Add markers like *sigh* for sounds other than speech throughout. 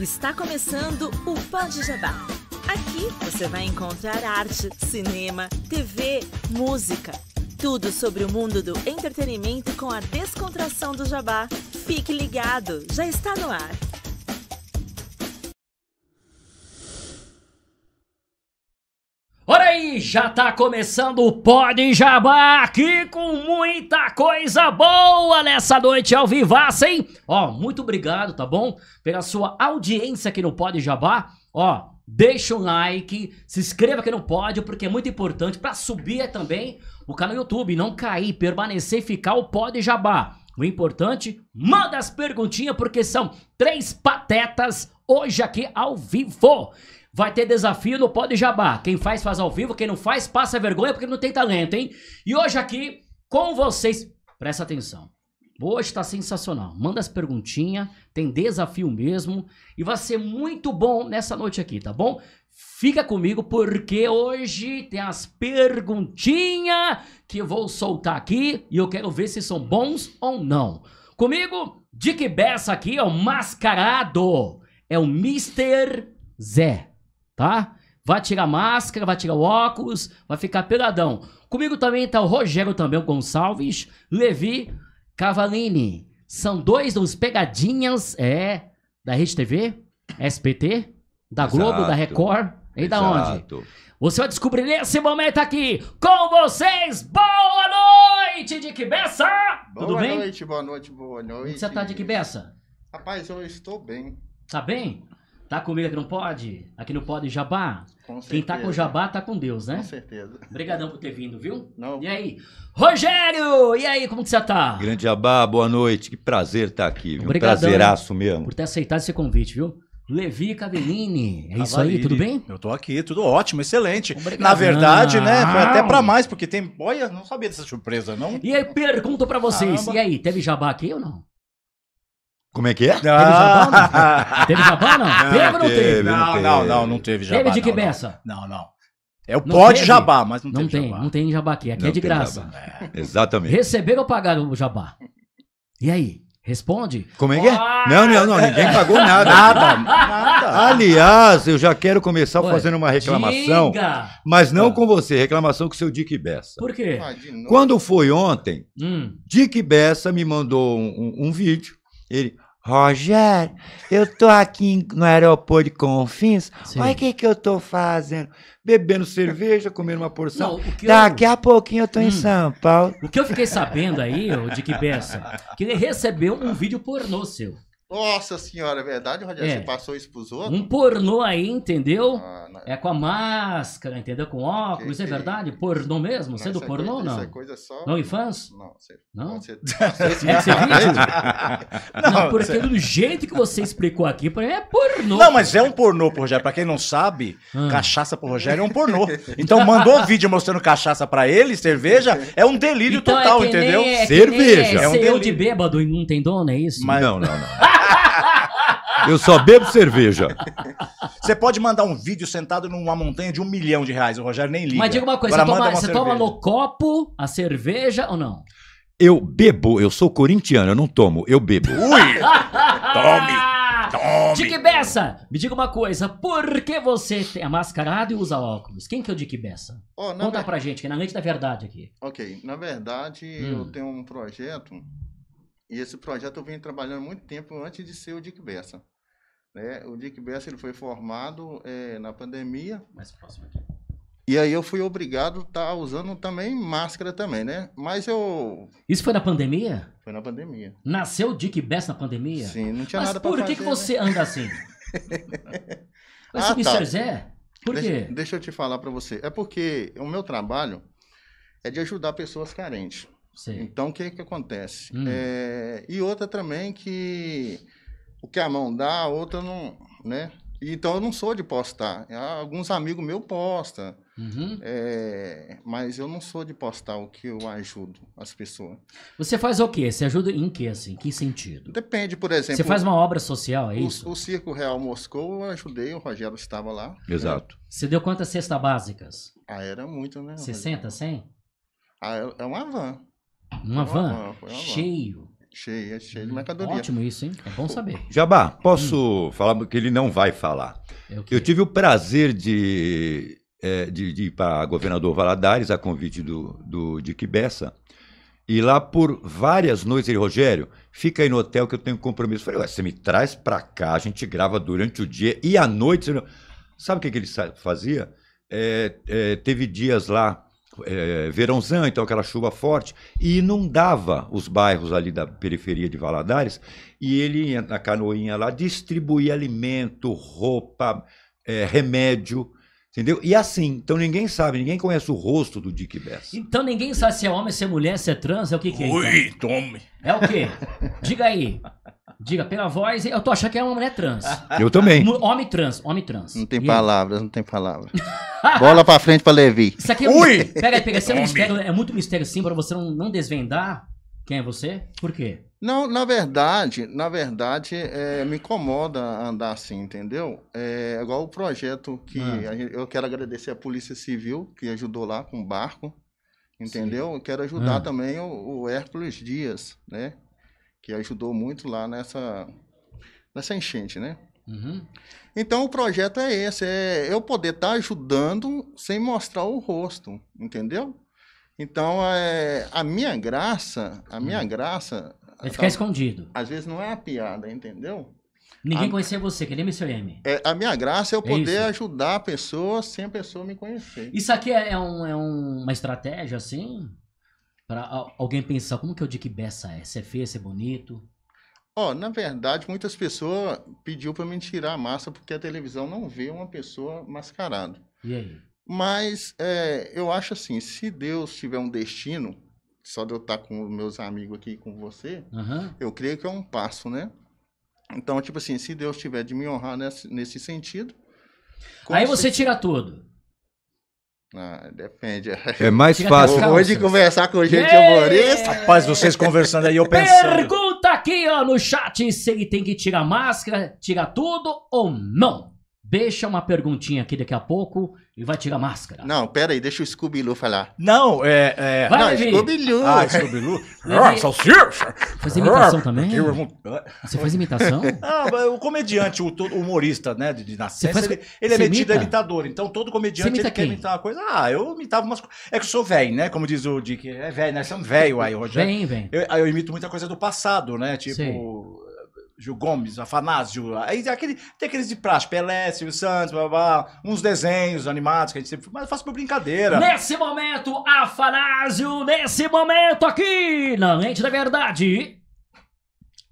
Está começando o de Jabá. Aqui você vai encontrar arte, cinema, TV, música. Tudo sobre o mundo do entretenimento com a descontração do jabá. Fique ligado, já está no ar. já tá começando o Pode Jabá aqui com muita coisa boa nessa noite ao vivo, hein? Ó, muito obrigado, tá bom? Pela sua audiência aqui no Pode Jabá. Ó, deixa o like, se inscreva aqui no Pode, porque é muito importante para subir também o canal do YouTube, não cair, permanecer e ficar o Pode Jabá. O importante, manda as perguntinhas, porque são três patetas hoje aqui ao vivo. Vai ter desafio no Pode Jabá. Quem faz, faz ao vivo. Quem não faz, passa vergonha porque não tem talento, hein? E hoje aqui, com vocês, presta atenção. Hoje tá sensacional. Manda as perguntinhas, tem desafio mesmo. E vai ser muito bom nessa noite aqui, tá bom? Fica comigo porque hoje tem as perguntinhas que vou soltar aqui e eu quero ver se são bons ou não. Comigo, Dick Bessa aqui, é o mascarado. É o Mr. Zé tá? Vai tirar máscara, vai tirar o óculos, vai ficar peladão. Comigo também está o Rogério também Gonçalves, Levi Cavalini. São dois dos pegadinhas, é, da Rede TV, SPT, da Exato. Globo, da Record e da onde. Você vai descobrir nesse momento aqui com vocês. Boa noite, de que beça! Tudo bem? boa noite, boa noite, boa noite. Você tá, que beça? Rapaz, eu estou bem. Tá bem? Tá comigo aqui que não pode? Aqui não pode jabá? Com Quem tá com jabá tá com Deus, né? Com certeza. Obrigadão por ter vindo, viu? Não. E aí? Rogério! E aí, como que você tá? Grande jabá, boa noite. Que prazer estar tá aqui, viu? Obrigadão, Prazeraço mesmo. Por ter aceitado esse convite, viu? Levi Cavellini, é Cavalini. isso aí, tudo bem? Eu tô aqui, tudo ótimo, excelente. Obrigado. Na verdade, né, ah. foi até para mais, porque tem... Olha, não sabia dessa surpresa, não. E aí, pergunto para vocês, Caramba. e aí, teve jabá aqui ou não? Como é que é? Teve jabá, não? Ah. Teve jabá, não? Teve ou não teve? Não, não, não, não teve jabá. Teve de que beça? Não, não. É o pode jabá, mas não, não tem. Jabá. Não tem jabá aqui. Aqui é não é de graça. É, exatamente. Receberam ou pagaram o jabá? E aí? Responde? Como é que é? Não, não, não, ninguém pagou *laughs* nada. nada, nada. Aliás, eu já quero começar Ué, fazendo uma reclamação, diga. mas não ah. com você, reclamação com seu Dick Bessa. Por quê? Ah, Quando foi ontem, hum. Dick Bessa me mandou um, um, um vídeo ele, Rogério, eu tô aqui no aeroporto de Confins, Sim. olha o que, que eu tô fazendo. Bebendo cerveja, comendo uma porção. Não, Daqui a pouquinho eu tô hum. em São Paulo. O que eu fiquei sabendo aí, ô, de que peça? que ele recebeu um vídeo pornô seu. Nossa senhora, é verdade, Rogério? É. Você passou isso pros outros? Um pornô aí, entendeu? Ah, É com a máscara, entendeu? Com óculos, que, é, é verdade? Pornô mesmo? você é do pornô ou não? Isso é coisa só. Não, infância? Não, você. Não? *laughs* Você... É esse vídeo? *laughs* Não, não porque você... do jeito que você explicou aqui, pra mim é pornô. Não, mas é um pornô pro Rogério. Pra quem não sabe, ah. cachaça pro Rogério é um pornô. Então mandou um *laughs* vídeo mostrando cachaça pra ele, cerveja, é um delírio então, é total, é entendeu? cerveja. É, é um delírio. de bêbado e não tem dono, é isso? Mas... Não, não, não. Eu só bebo cerveja. Você pode mandar um vídeo sentado numa montanha de um milhão de reais. O Rogério nem liga. Mas diga uma coisa, Agora você, toma, uma você toma no copo a cerveja ou não? Eu bebo, eu sou corintiano, eu não tomo, eu bebo. Ui! *laughs* Tome! Tome. Dick Bessa, me diga uma coisa, por que você é mascarado e usa óculos? Quem que é o Dick Bessa? Oh, Conta ver... pra gente, que é na lente da verdade aqui. Ok, na verdade hum. eu tenho um projeto, e esse projeto eu venho trabalhando muito tempo antes de ser o Dick Bessa. Né? O Dick Bess ele foi formado é, na pandemia. Mais próximo aqui. E aí eu fui obrigado a estar tá usando também máscara também, né? Mas eu. Isso foi na pandemia? Foi na pandemia. Nasceu o Dick Bess na pandemia? Sim, não tinha Mas nada para fazer. Mas por que, que você né? anda assim? *laughs* Mas ah, Tá. Zé? Por deixa, quê? Deixa eu te falar para você. É porque o meu trabalho é de ajudar pessoas carentes. Sim. Então, o que, que acontece? Hum. É... E outra também que o que a mão dá, a outra não, né? Então eu não sou de postar. Alguns amigos meus postam. Uhum. É, mas eu não sou de postar o que eu ajudo as pessoas. Você faz o quê? Você ajuda em que, assim? Em que sentido? Depende, por exemplo. Você faz uma obra social, é o, isso? O Circo Real Moscou, eu ajudei, o Rogério estava lá. Né? Exato. Né? Você deu quantas cestas básicas? Ah, era muito, né? 60, 100? Ah, é, é uma van. Uma, uma van? van cheio. Cheia, é cheia de hum, mercadoria. Ótimo isso, hein? É bom saber. Jabá, hum. posso hum. falar que ele não vai falar. Eu, é eu tive o prazer de, é, de, de ir para governador Valadares, a convite do, do de Quibessa, e lá por várias noites ele, Rogério, fica aí no hotel que eu tenho compromisso. Eu falei, ué, você me traz para cá, a gente grava durante o dia e à noite. Você... Sabe o que, que ele fazia? É, é, teve dias lá é, é, verãozão, então aquela chuva forte, e inundava os bairros ali da periferia de Valadares, e ele, na canoinha lá, distribuía alimento, roupa, é, remédio, Entendeu? E assim, então ninguém sabe, ninguém conhece o rosto do Dick Bess. Então ninguém sabe se é homem, se é mulher, se é trans, é o que, que é? Então? Ui, então? tome! É o quê? Diga aí. Diga, pela voz, eu tô achando que é uma mulher trans. Eu também. Homem trans, homem trans. Não tem palavras, não tem palavras. *laughs* Bola pra frente pra Levi. Isso aqui é um Ui! Pega pega. Isso é, um mistério, é muito mistério sim pra você não, não desvendar quem é você. Por quê? Não, na verdade, na verdade, é, me incomoda andar assim, entendeu? É, é igual o projeto que ah. eu quero agradecer a Polícia Civil, que ajudou lá com o barco, entendeu? Sim. quero ajudar ah. também o, o Hércules Dias, né? que ajudou muito lá nessa, nessa enchente, né? Uhum. Então o projeto é esse, é eu poder estar tá ajudando sem mostrar o rosto, entendeu? Então é, a minha graça, a minha uhum. graça. É ficar tá, escondido. Às vezes não é a piada, entendeu? Ninguém a, conhecia você, que nem M. É, a minha graça é eu é poder é ajudar a pessoa sem a pessoa me conhecer. Isso aqui é, é um, é um, uma estratégia, assim? para alguém pensar como que é o Dick Bessa é? Se é feio, se é bonito? Ó, oh, na verdade, muitas pessoas pediu para me tirar a massa porque a televisão não vê uma pessoa mascarada. E aí? Mas é, eu acho assim, se Deus tiver um destino, só de eu estar tá com meus amigos aqui com você, uhum. eu creio que é um passo, né? Então, tipo assim, se Deus tiver de me honrar nesse, nesse sentido. Aí você se... tira tudo. Ah, depende. É mais *laughs* fácil. Hoje conversar com gente humorista. Rapaz, vocês conversando aí, eu pensando. Pergunta aqui ó, no chat se ele tem que tirar máscara, tirar tudo ou não. Deixa uma perguntinha aqui daqui a pouco e vai tirar a máscara. Não, pera aí, deixa o Scooby-Loo falar. Não, é... é... Vai, não, Ah, Scooby-Loo. Ah, Scooby-Loo. ah, salsicha. Faz imitação ah, também? Você faz imitação? *laughs* Ah, o comediante, o, humorista, né, de, de nascença, faz... ele, ele é metido a imitador. Então todo comediante ele quem? quer imitar uma coisa. Ah, eu imitava umas coisas... É que eu sou velho, né, como diz o Dick. É velho, né, um velho aí Rogério? Vem, vem. Eu, eu imito muita coisa do passado, né, tipo... Gil Gomes, Afanásio, aí aquele, tem aqueles de praxe, Pelé, Silvio Santos, blá, blá, uns desenhos animados que a gente sempre, mas eu faço por brincadeira. Nesse momento, Afanásio, nesse momento aqui, na mente da verdade,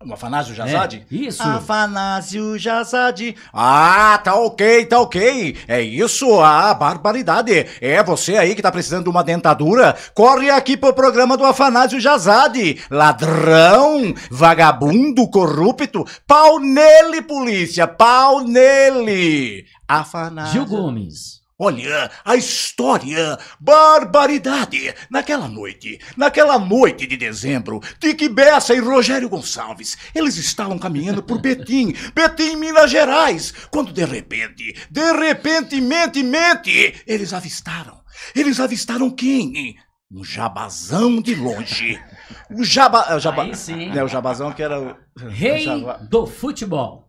o Afanásio é, Jazade? É, isso. Afanásio Jazade. Ah, tá ok, tá ok. É isso, a ah, barbaridade. É você aí que tá precisando de uma dentadura? Corre aqui pro programa do Afanásio Jazade. Ladrão, vagabundo, corrupto. Pau nele, polícia, pau nele. Afanásio. Gil Gomes. Olha, a história, barbaridade! Naquela noite, naquela noite de dezembro, Tique Bessa e Rogério Gonçalves, eles estavam caminhando por Betim, *laughs* Betim, Minas Gerais, quando de repente, de repente, mente, mente, eles avistaram. Eles avistaram quem? Um jabazão de longe. O jaba, jaba, Aí sim. Né, o jabazão que era o... Rei *laughs* o jaba... do futebol.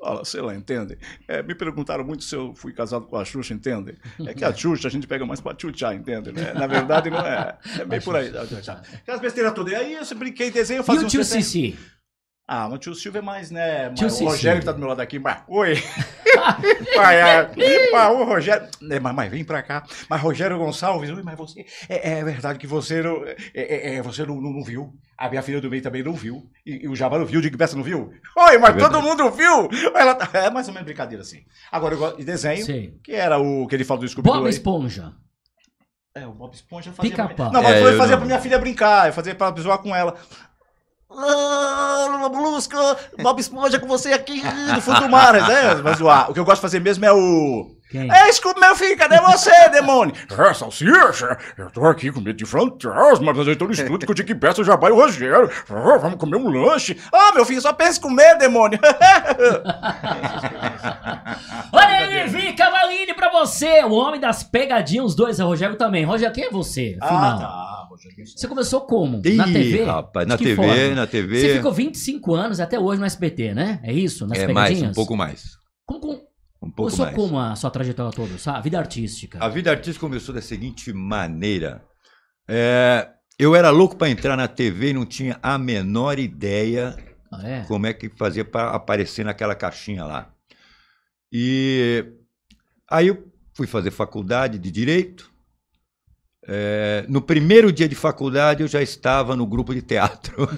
Olha, sei lá, entende? É, me perguntaram muito se eu fui casado com a Xuxa, entende? É que a uhum. Xuxa a gente pega mais pra tchutchá, entende? Né? Na verdade, não é. É bem por aí. Aquelas besteiras todas. E aí eu brinquei desenho, fazia e o tio Cici? Ah, mas o tio Silvio é mais, né? Tio o Rogério tá do meu lado aqui, mas. Oi! pai, *laughs* é, o Rogério. É, mas, mas vem pra cá. Mas Rogério Gonçalves, mas você. É, é verdade que você não, é, é, é, você não, não, não, viu. A minha filha do meio também não viu. E, e o Jabá não viu, o Dick não viu. Oi, mas é todo mundo viu! Ela, tá, é mais ou menos brincadeira assim. Agora eu gosto de desenho, Sim. que era o que ele falou do scooby Bob Esponja. É, o Bob Esponja fazia. pra... Não, mas é, eu fazia não... pra minha filha brincar, eu fazia pra zoar com ela. Ah, Lula Molusca, Bob Esponja com você aqui no fundo do mar, né? Mas O que eu gosto de fazer mesmo é o. Quem? É, escuta, meu filho, cadê né? você, demônio? É, salsicha, eu tô aqui com medo de fantasma, mas eu tô no estudo com o Dick Bessa, o Jabá e o Rogério. Ah, vamos comer um lanche. Ah, oh, meu filho, só pensa em comer, demônio. *laughs* Olha aí, Vi Cavalini pra você, o homem das pegadinhas, os dois, é o Rogério também. Rogério, quem é você, afinal? Ah, tá. Você começou como? Ih, na TV? Rapaz, na TV, forma? na TV. Você ficou 25 anos até hoje no SBT, né? É isso? Nas é mais, um pouco mais. Como, como, um pouco começou mais. como a sua trajetória toda, a vida artística? A vida artística começou da seguinte maneira. É, eu era louco para entrar na TV e não tinha a menor ideia ah, é? como é que fazia para aparecer naquela caixinha lá. E aí eu fui fazer faculdade de direito é, no primeiro dia de faculdade eu já estava no grupo de teatro.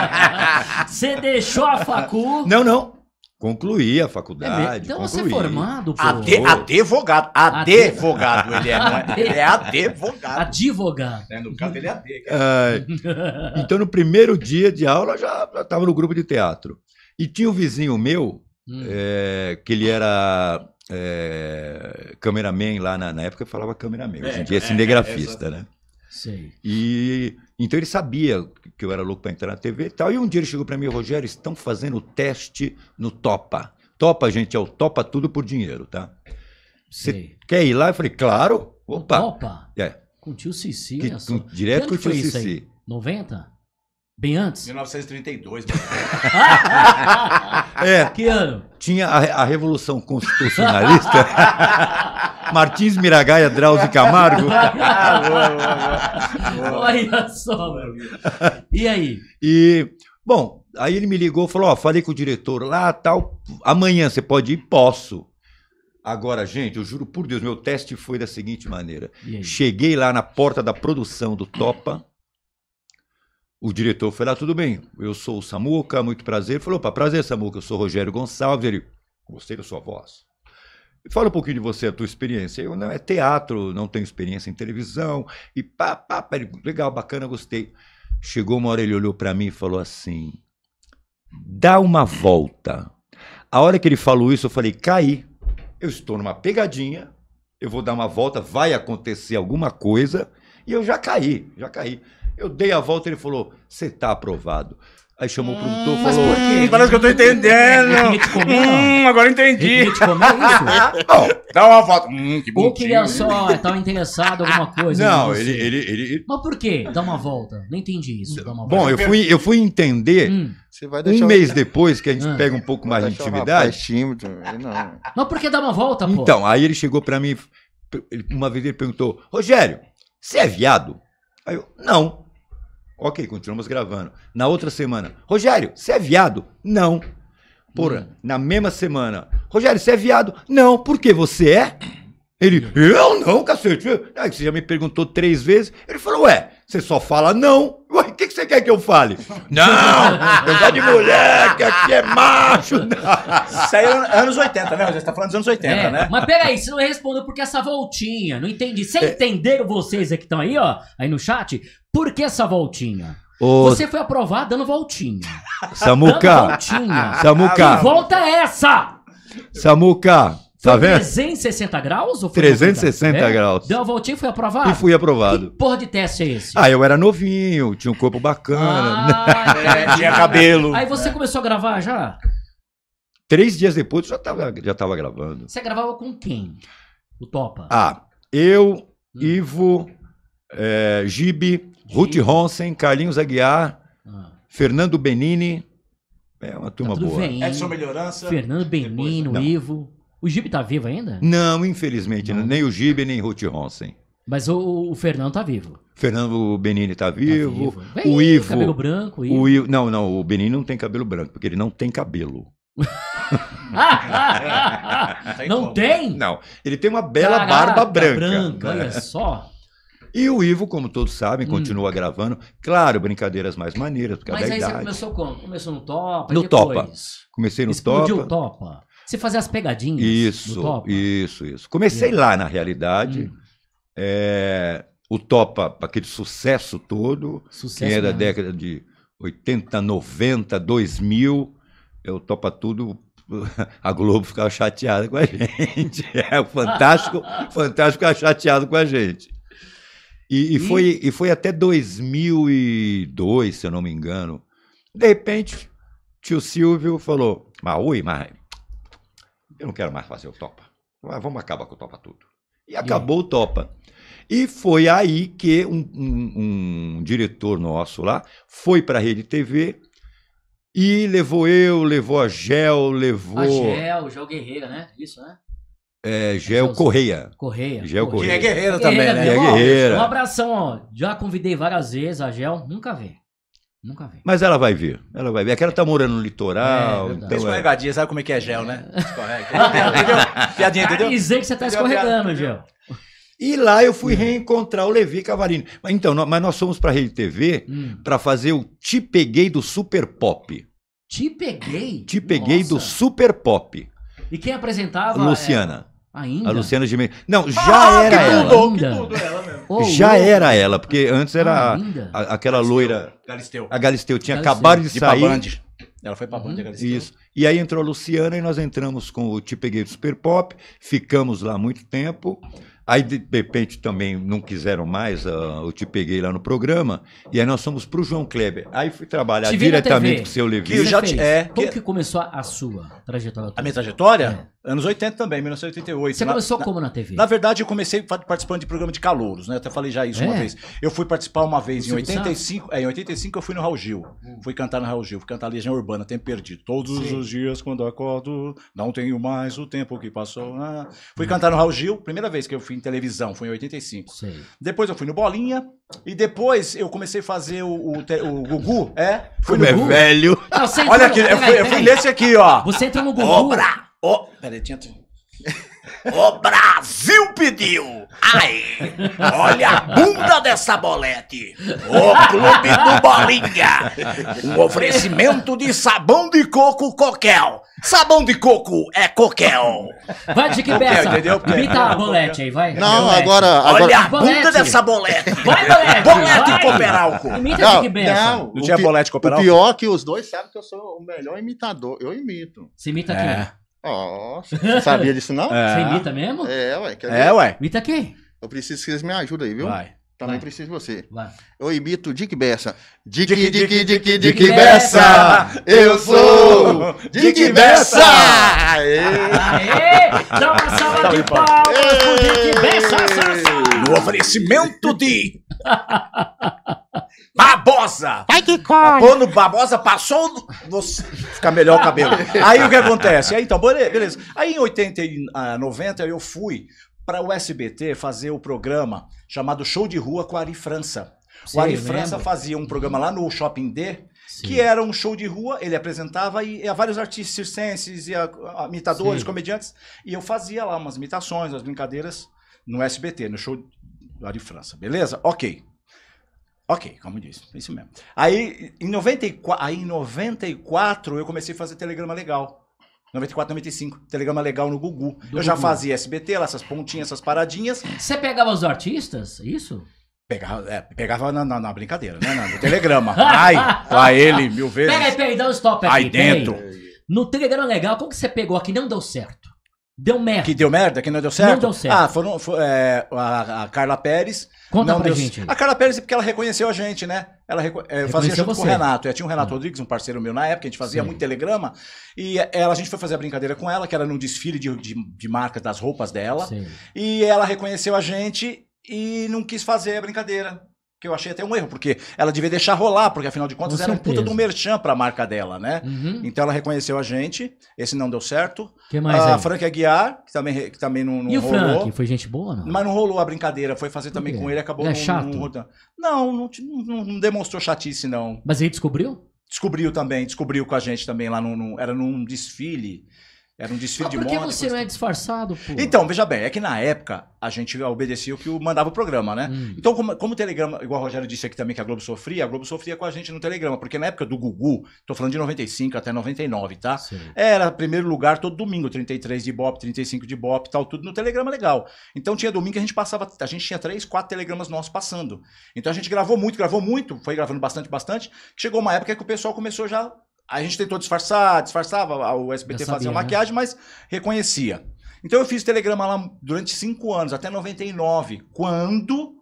*laughs* você deixou a facu? Não, não. Concluí a faculdade. É então concluí. você é formado, pô. Ade, advogado. Advogado ele é, é. Ele é advogado. Advogado. É, no caso ele é AD. É, então no primeiro dia de aula eu já estava no grupo de teatro. E tinha um vizinho meu, hum. É, que ele era é, cameraman lá na, na época falava cameraman, hoje em é, dia é, é cinegrafista, é, é, né? Sim. E então ele sabia que eu era louco para entrar na TV e tal. E um dia ele chegou para mim, Rogério, estão fazendo teste no Topa. Topa, gente, é o Topa tudo por dinheiro, tá? Você quer ir lá? Eu falei, claro. Opa. Topa? É. Com o tio Cici, que, com, Direto que com o tio Cici. 90? Bem antes? 1932. *laughs* é. Que ano? Tinha a, a Revolução Constitucionalista. *laughs* Martins Miragaia, Drauzio Camargo. *laughs* Olha só, meu E aí? E, bom, aí ele me ligou e falou: Ó, falei com o diretor lá, tal. Amanhã você pode ir? Posso. Agora, gente, eu juro por Deus, meu teste foi da seguinte maneira: cheguei lá na porta da produção do Topa o diretor foi lá, tudo bem, eu sou o Samuca, muito prazer. Ele falou, opa, prazer, Samuca, eu sou Rogério Gonçalves. Ele, gostei da sua voz. Fala um pouquinho de você, a tua experiência. Eu não é teatro, não tenho experiência em televisão. E pá, pá, pá legal, bacana, gostei. Chegou uma hora, ele olhou para mim e falou assim, dá uma volta. A hora que ele falou isso, eu falei, caí. Eu estou numa pegadinha, eu vou dar uma volta, vai acontecer alguma coisa. E eu já caí, já caí. Eu dei a volta, ele falou: você tá aprovado. Aí chamou o hum. produtor e falou: hum, Parece que eu tô entendendo. hum, agora entendi. É *laughs* não, dá uma volta. Hum, que bonitinho. Ou queria só estar tá interessado em alguma coisa. Não, ele, ele, ele. Mas por que dá uma volta? Não entendi isso. Dá uma volta. Bom, eu fui, eu fui entender. Hum. um mês depois que a gente ah. pega um pouco mais de intimidade. Tímido, não. Mas por que dá uma volta, pô? Então, aí ele chegou pra mim. Uma vez ele perguntou: Rogério, você é viado? Aí eu: Não. Ok, continuamos gravando. Na outra semana, Rogério, você é viado? Não. Porra, hum. na mesma semana, Rogério, você é viado? Não, porque você é? Ele, eu não, cacete. Aí você já me perguntou três vezes. Ele falou, ué, você só fala não que, que você quer que eu fale? Não! Eu já de mulher, que aqui é macho. Não. Isso aí é anos 80, né, Você tá falando dos anos 80, é, né? Mas peraí, você não respondeu porque essa voltinha, não entendi. Você é. entenderam vocês que estão aí, ó, aí no chat? Por que essa voltinha? O... Você foi aprovado dando voltinha. Samuca. Dando voltinha. Samuca. Que volta é essa? Samuca. Tá vendo? 360 graus? Ou 360 é? graus. Deu uma voltinha e foi aprovado? E fui aprovado. Que porra de teste é esse? Ah, eu era novinho, tinha um corpo bacana. Ah, *laughs* é, tinha cabelo. Aí você é. começou a gravar já? Três dias depois eu já tava, já tava gravando. Você gravava com quem? O Topa? Ah, eu, hum. Ivo, é, Gibi, Ruth Ronsen, Carlinhos Aguiar, ah. Fernando Benini. É uma turma tá boa. Vem. Edson Melhorança. Fernando Benino, depois, né? Ivo. O Gibe tá vivo ainda? Não, infelizmente, não. nem o Gibe, nem Ruth Ronsen. Mas o, o, Fernando tá vivo. Fernando Benini tá vivo. Tá vivo. o Ivo. Cabelo branco. Ivo. O Ivo. Não, não, o Benini não tem cabelo branco, porque ele não tem cabelo. *laughs* não tem? Não. Ele tem uma bela Caraca, barba branca. branca né? Olha só. E o Ivo, como todos sabem, hum. continua gravando. Claro, brincadeiras mais maneiras, porque é Mas a aí idade. você começou como? Começou no Topa? No depois? Topa. Comecei no Explodiu Topa. Explodiu Topa. Você fazia as pegadinhas? Isso, Topa? isso, isso. Comecei é. lá, na realidade. Hum. É, o Topa, aquele sucesso todo, sucesso que era é da década de 80, 90, 2000, o Topa Tudo *laughs* a Globo ficava chateada com a gente. *laughs* É, o Fantástico, Fantástico ficava chateado com a gente. E, e, e, Foi, e foi até 2002, se eu não me engano. De repente, tio Silvio falou: Mas ui, mas eu não quero mais fazer o Topa. Ah, vamos acabar com o Topa tudo. E acabou o Topa. E foi aí que um, um, um diretor nosso lá foi para a Rede TV e levou eu, levou a Gel, levou. A Gel, Gel Guerreira, né? Isso, né? É, Gel Correia. Correia. Gel Correia. Que é guerreira também, né? Guerreira. Um abração, ó. Já convidei várias vezes a Gel, nunca vem. Nunca vi. Mas ela vai ver. Ela vai ver. É que ela tá morando no litoral. É, então é. escorregadinha, sabe como é que é gel, né? Escorrega. Piadinha, tá entendeu? dizer que você tá escorregando, Gel. E lá eu fui hum. reencontrar o Levi Cavarini. Mas, então, nós, mas nós fomos pra Rede TV hum. pra fazer o Te Peguei do Super Pop. Te Peguei? Te Peguei Nossa. do Super Pop. E quem apresentava? Luciana. É... Ainda? A Luciana Gimenez. Não, ah, já ah, era que tudo, ela. Que tudo ela mesmo já oh. era ela, porque antes era ah, a, aquela Galisteu. loira. Galisteu. A Galisteu tinha Galisteu. acabado de, de sair. Pra Band. Ela foi pra uhum. Band, a Galisteu. Isso. E aí entrou a Luciana e nós entramos com o Te Peguei do Super Pop, ficamos lá muito tempo. Aí, de repente, também não quiseram mais, uh, te peguei lá no programa, e aí nós fomos pro João Kleber. Aí fui trabalhar diretamente com o seu Levi. Que já te, é, Como que... que começou a sua trajetória? A minha trajetória? É. Anos 80 também, 1988. Você começou na, como na TV? Na verdade, eu comecei participando de programa de calouros, né? Eu até falei já isso é? uma vez. Eu fui participar uma vez Você em 85. É, em 85 eu fui no Raul Gil. Hum. Fui cantar no Raul Gil, fui cantar Legião Urbana, Tempo Perdido. Todos Sim. os dias quando acordo, não tenho mais o tempo que passou. Ah. Fui hum. cantar no Raul Gil, primeira vez que eu fui em televisão, foi em 85. Sei. Depois eu fui no Bolinha, e depois eu comecei a fazer o, o, o Gugu, é? Fui Como no é Gugu. velho. Não, Olha aqui, eu fui, eu fui nesse aqui, ó. Você entrou no Gugu. Obra. Ó, oh, peraí, tinha. O Brasil pediu! Ai! Olha a bunda dessa bolete! O Clube do Bolinha! Um oferecimento de sabão de coco coquel! Sabão de coco é coquel! Vai, Dick Bessa! Imita é a bolete aí, vai! Não, agora, agora. Olha a bolete. bunda dessa bolete! Vai, bolete! Bolete vai. Imita não, Dick Bessa! Não, não tinha bolete Coperalco? O pior é que os dois sabem que eu sou o melhor imitador. Eu imito. Você imita é. quem? Ó, você sabia disso não? *laughs* É. Você imita mesmo? É, ué. Quer É, ué. Imita quem? Eu preciso que vocês me ajudem aí, viu? Vai. Também Vai. preciso de você. Vai. Eu imito Dick Bessa. Dick, Dick, Dick, Dick, Dick Bessa! Eu sou Dick Bessa! Aê! Aê! Dá uma salva tá de então. palmas pro Dick Bessa! o oferecimento de. Babosa! Vai que corre! Quando Babosa passou, você fica melhor o cabelo. Aí o que acontece? Aí então, beleza. Aí em 80 e 90 ah, eu fui para o SBT fazer o programa chamado Show de Rua com a Ari França. Sim, o Ari França lembro. fazia um programa lá no Shopping D, Sim. que era um show de rua, ele apresentava e, e vários artistas circenses e a, a, imitadores, Sim. comediantes, e eu fazia lá umas imitações, umas brincadeiras no SBT, no show lá de França, beleza? Ok. Ok, como disse, isso mesmo. Aí em, 94, aí em 94 eu comecei a fazer telegrama legal. 94, 95, telegrama legal no Gugu. Do eu Gugu. já fazia SBT, lá, essas pontinhas, essas paradinhas. Você pegava os artistas? É isso? Pegava, é, pegava na, na, na, brincadeira, né? No telegrama. *laughs* Ai, lá ele mil vezes. Pega aí, pega dá um stop aqui. Aí dentro. No telegrama legal, como que você pegou aqui? Não deu certo deu merda. Que deu merda, que não deu certo? Não deu certo. Ah, foram, foi, é, a, a, Carla Pérez. Conta não pra deu, gente. A Carla Pérez, porque ela reconheceu a gente, né? Ela reco é, fazia junto você. com o Renato. Eu é, tinha o Renato ah. Rodrigues, um parceiro meu na época, a gente fazia Sim. muito telegrama. E é, ela, a gente foi fazer a brincadeira com ela, que era num desfile de, de, de marcas das roupas dela. Sim. E ela reconheceu a gente e não quis fazer a brincadeira que eu achei até um erro, porque ela devia deixar rolar, porque afinal de contas Com era certeza. um puta do merchan pra marca dela, né? Uhum. Então ela reconheceu a gente, esse não deu certo. Que mais a aí? Frank Aguiar, que também, que também não, não e rolou. E o Frank, foi gente boa, não? Mas não rolou a brincadeira, foi fazer também com ele, acabou ele é não, não Não, não, não, não demonstrou chatice, não. Mas ele descobriu? Descobriu também, descobriu com a gente também lá no, no era num desfile era um desfile ah, de moda. Por que você não é disfarçado, pô? Então, veja bem, é que na época a gente obedecia o que mandava o programa, né? Hum. Então, como, como o Telegrama, igual o Rogério disse aqui também que a Globo sofria, a Globo sofria com a gente no Telegrama, porque na época do Gugu, tô falando de 95 até 99, tá? Sim. Era primeiro lugar todo domingo, 33 de Bop, 35 de Bop tal, tudo no Telegrama legal. Então tinha domingo que a gente passava, a gente tinha três, quatro telegramas nossos passando. Então a gente gravou muito, gravou muito, foi gravando bastante, bastante. Chegou uma época que o pessoal começou já a gente tentou disfarçar, disfarçava, o SBT sabia, fazia né? maquiagem, mas reconhecia. Então eu fiz Telegrama lá durante cinco anos, até 99, quando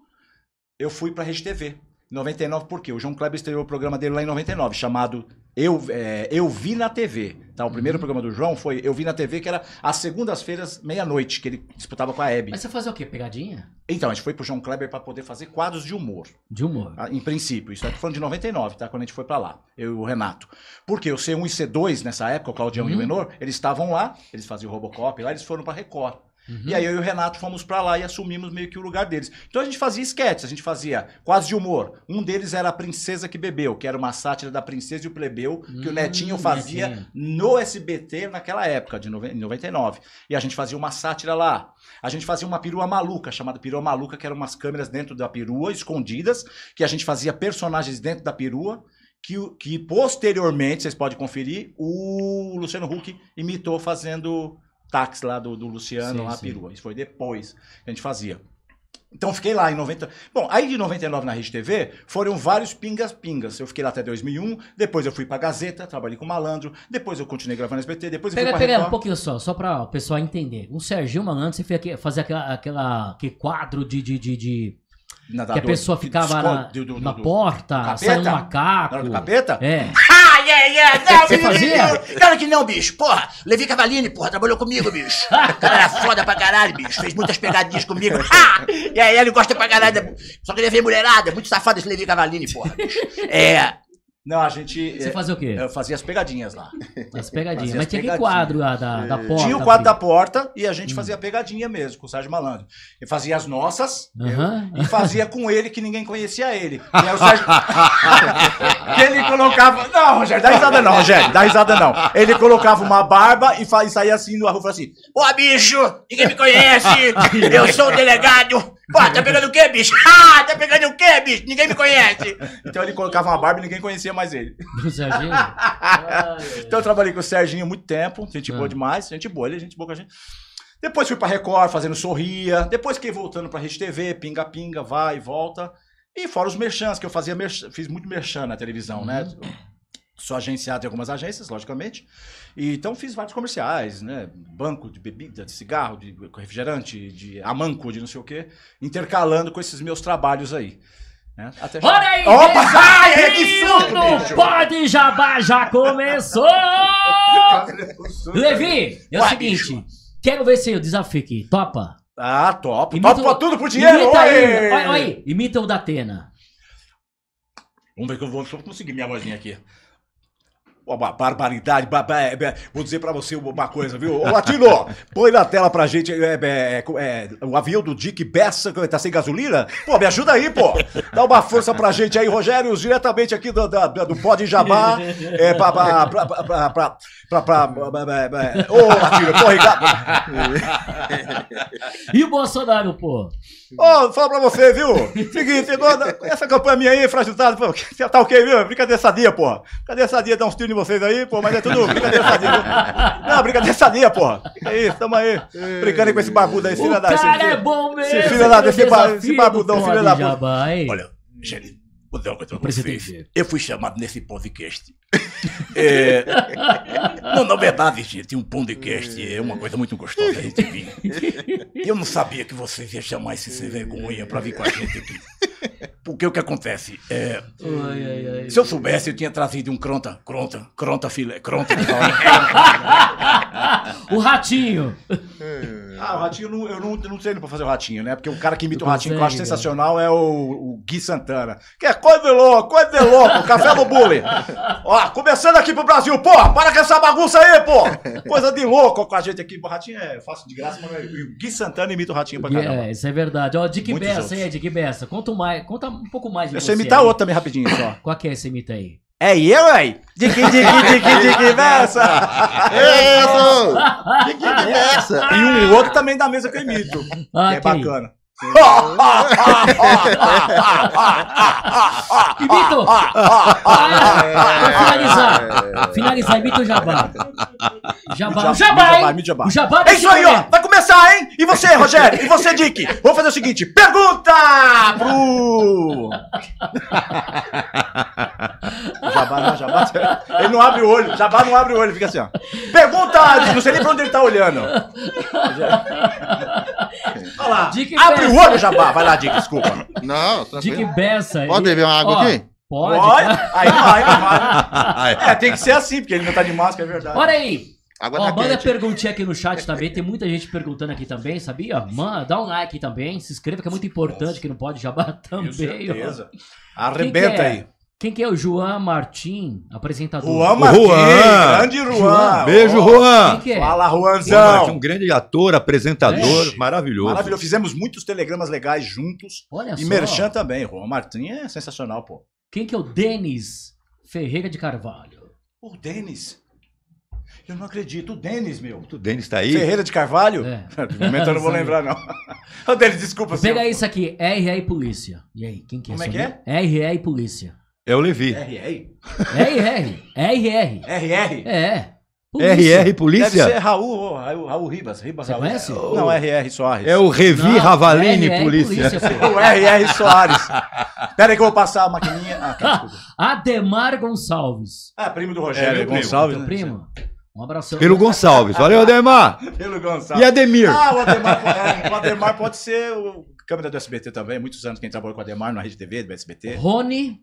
eu fui para a RedeTV. 99 por quê? O João Kleber estreou o programa dele lá em 99, chamado Eu, é, eu Vi na TV. Tá? O primeiro uhum. programa do João foi. Eu vi na TV que era às segundas-feiras, meia-noite, que ele disputava com a Hebe. Mas você fazia o quê? Pegadinha? Então, a gente foi pro João Kleber para poder fazer quadros de humor. De humor. Ah, em princípio, isso é falando de 99, tá? Quando a gente foi para lá, eu e o Renato. Porque o C1 e C2, nessa época, o Claudião uhum. e o Menor, uhum. eles estavam lá, eles faziam Robocop lá, eles foram para Record. Uhum. E aí eu e o Renato fomos para lá e assumimos meio que o lugar deles. Então a gente fazia esquetes, a gente fazia quase de humor. Um deles era a Princesa que Bebeu, que era uma sátira da Princesa e o Plebeu, hum, que o hum, Netinho fazia netinho. no SBT naquela época, de 99. E a gente fazia uma sátira lá. A gente fazia uma perua maluca, chamada perua maluca, que eram umas câmeras dentro da perua, escondidas, que a gente fazia personagens dentro da perua. Que, que, posteriormente, vocês podem conferir, o Luciano Huck imitou fazendo táxi lá do, do Luciano, sim, lá, sim. perua. Isso foi depois que a gente fazia. Então fiquei lá em 90. Bom, aí de 99 na Rede TV foram vários pingas-pingas. Eu fiquei lá até 2001, depois eu fui pra Gazeta, trabalhei com Malandro, depois eu continuei gravando SBT, depois eu pera, fui pra Pera, um pouquinho só, só pra o pessoal entender. O Serginho Malandro, você fez fazer aquela, aquela, aquele quadro de, de, de, de... Nadador, que a pessoa ficava de, na, do, do, na do, porta, saindo um macaco. Na do capeta? É. *laughs* yeah, yeah. Não, Você fazia? Claro que não, bicho. Porra, Levi Cavalini, porra, trabalhou comigo, bicho. O cara era foda pra caralho, bicho. Fez muitas pegadinhas comigo. *laughs* Ah! E aí ele gosta pra caralho. Só queria é ver mulherada. É muito safado esse Levi Cavalini, porra, bicho. É. Não, a gente. Você é, fazia o quê? Eu fazia as pegadinhas lá. As pegadinhas. Mas tinha aquele quadro lá da, da porta. Tinha o quadro da porta e a gente hum. fazia a pegadinha mesmo, com o Sérgio Malandro. Eu fazia as nossas eu, e fazia com ele que ninguém conhecia ele. E aí o Sérgio. *laughs* que ele colocava. Não, Rogério, dá risada não, Rogério, dá risada não. Ele colocava uma barba e, fa... e saía assim no rua e falava assim: Ô bicho, ninguém me conhece, *laughs* eu sou o delegado. Pô, tá pegando o quê, bicho? *laughs* Ah, tá pegando o quê, bicho? Ninguém me conhece. Então ele colocava uma barba e ninguém conhecia mais ele. O Serginho? *laughs* então eu trabalhei com o Serginho muito tempo, gente boa ah. demais, gente boa, ele é gente boa com a gente. Depois fui pra Record, fazendo Sorria. Depois fiquei voltando pra Rede TV, Pinga Pinga, vai e volta. E fora os merchans, que eu fazia, merch... fiz muito merchan na televisão, né? uhum. né? Sou agenciado em algumas agências, logicamente. E, então fiz vários comerciais, né? Banco de bebida, de cigarro, de refrigerante, de amanco, de não sei o quê, intercalando com esses meus trabalhos aí. Né? Até Olha já... aí! Opa! Ai, é que Pode Jabá já começou! *laughs* Levi, é o Ué, seguinte, bicho. quero ver se o desafio aqui. Topa? Ah, topa Imita tudo por dinheiro. Imita aí, olha aí, imita o da Atena. Vamos ver que eu vou conseguir minha vozinha aqui. Uma barbaridade. É, é, vou dizer para você uma coisa, viu? Ô, Latino, põe na tela pra gente é, é, é, é o avião do Dick Bessa, que tá sem gasolina. Pô, me ajuda aí, pô. Dá uma força pra gente aí, Rogério, diretamente aqui do, do, do Pod Jabá. É, pra, pra, pra, pra, pra, pra, pra, pra, Ô, Latino, corre Ricardo. e o Bolsonaro, pô? Ô, oh, fala pra você, viu? Seguinte, essa campanha minha aí, fragilizada, tá ok, viu? Brincadeira sadia, pô. Brincadeira sadia, dá uns tiros vocês aí, pô, mas é tudo brincadeira sadia. Não, brincadeira sadia, porra. É isso, tamo aí. Brincando com esse barbudo aí, filha da... Esse cara é bom mesmo. filha da... Esse barbudão, filha da... Olha, Gelli, eu, eu, eu fui chamado nesse podcast *laughs* É... Não, na verdade, gente, um podcast é uma coisa muito gostosa a gente vir. Eu não sabia que vocês iam chamar esse sem vergonha pra vir com a gente aqui. Porque o que acontece é. Ai, ai, ai, se eu soubesse, eu tinha trazido um cronta, cronta, cronta filé, cronta. Né? o ratinho. É. Ah, o ratinho, não, eu não, não treino pra fazer o ratinho, né? Porque o cara que imita o ratinho que eu acho sensacional é o, o Gui Santana. Que é coisa louca, coisa louca, o café do bullying. Ó, como começando aqui pro Brasil. Porra, para com essa bagunça aí, porra. *laughs* Coisa de louco com a gente aqui. O Ratinho é fácil de graça, mas o Gui Santana imita o Ratinho pra caramba. É, isso é verdade. Ó, Dick Muitos Bessa, aí, Dick Bessa. Conta, mais, conta um pouco mais de Deixa você. Deixa eu imitar aí. outro também rapidinho só. *coughs* Qual que é esse imita aí? É eu, aí? Dick, Dick, Dick, Dick De que, de que beça? E um outro também da mesa que eu imito. Ah, que é bacana. Imito! *laughs* Ah, pra finalizar, é. finalizar, imita o Jabá. Jabá, o Jabá, hein? Jabá, é isso aí, ó! Tá começar, hein? E você, Rogério? E você, Dick? Vou fazer o seguinte: pergunta pro. *laughs* Jabá não, Jabá. Ele não abre o olho. Jabá não abre o olho, fica assim, ó. Pergunta! Não sei nem pra onde ele tá olhando. *laughs* Olha lá. Dick abre Bessa. o olho, Jabá. Vai lá, Dick, desculpa. Não, tá Dick tranquilo. Bessa. Pode beber uma água Ó, aqui? Pode. Pode? Aí vai, vai. *laughs* É, tem que ser assim, porque ele não tá de máscara, é verdade. Olha aí. Água Ó, tá manda perguntinha aqui no chat também. Tem muita gente perguntando aqui também, sabia? Manda, dá um like também. Se inscreva, que é muito importante, que não pode jabar *laughs* também. Com certeza. É? Arrebenta aí. Quem que é o João Martim, apresentador? Juan Martin Juan. grande Juan. Juan. Beijo, Juan. Que que é? Fala, Juanzão. um grande ator, apresentador, maravilhoso. Maravilhoso. Fizemos muitos telegramas legais juntos. Olha e só. E Merchan também. Juan Martim é sensacional, pô. Quem que é o Denis Ferreira de Carvalho? O Denis... Eu não acredito. O Denis, meu. O Denis tá aí. Ferreira de Carvalho? É. No momento eu não vou lembrar, não. Ô, Denis, desculpa. Pega isso aqui. RE e Polícia. E aí, quem que é? Como é que é? RE e Polícia. É o Levi. RR? RR. RR. RR? É. Polícia. RR Polícia? Deve ser Raul, Raul, Raul Ribas. Ribas Você Raul. conhece? Não, RR Soares. É o Revi Não, Ravalini Polícia. Polícia o RR Soares. Pera aí que eu vou passar a maquininha. Ah, tá, Ademar Gonçalves. Ah, primo do Rogério é, Gonçalves. Primo. Né? primo. Um abração. Pelo Gonçalves. Valeu, Ademar. Pelo Gonçalves. E Ademir. Ah, o Ademar, pode, o Ademar pode ser o câmera do SBT também. Muitos anos quem trabalhou com o Ademar na Rede TV, do SBT. Rony.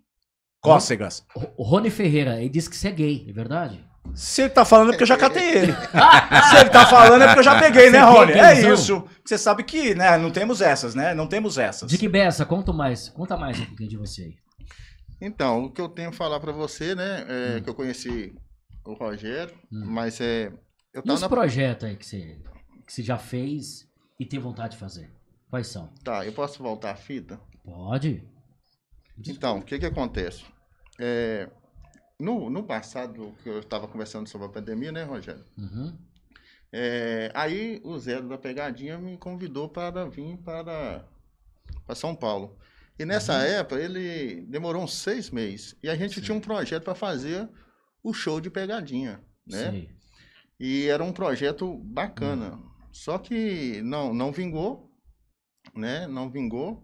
Cócegas. O Rony Ferreira, ele disse que você é gay, é verdade? Se ele tá falando é porque eu já catei ele. *laughs* Se ele tá falando é porque eu já peguei, né, Rony? É isso. Você sabe que, né, não temos essas, né? Não temos essas. De que beça, conta mais, conta mais um pouquinho de você aí. Então, o que eu tenho a falar para você, né, é hum. que eu conheci o Rogério, hum. mas é. Eu e os na... projetos aí que você, que você já fez e tem vontade de fazer? Quais são? Tá, eu posso voltar a fita? Pode. Desculpa. Então, o que que acontece? É, no, no passado, que eu estava conversando sobre a pandemia, né, Rogério? Uhum. É, aí o Zé da Pegadinha me convidou para vir para, para São Paulo. E nessa uhum. época ele demorou uns seis meses. E a gente Sim. tinha um projeto para fazer o show de pegadinha, né? Sim. E era um projeto bacana. Hum. Só que não, não vingou, né? Não vingou.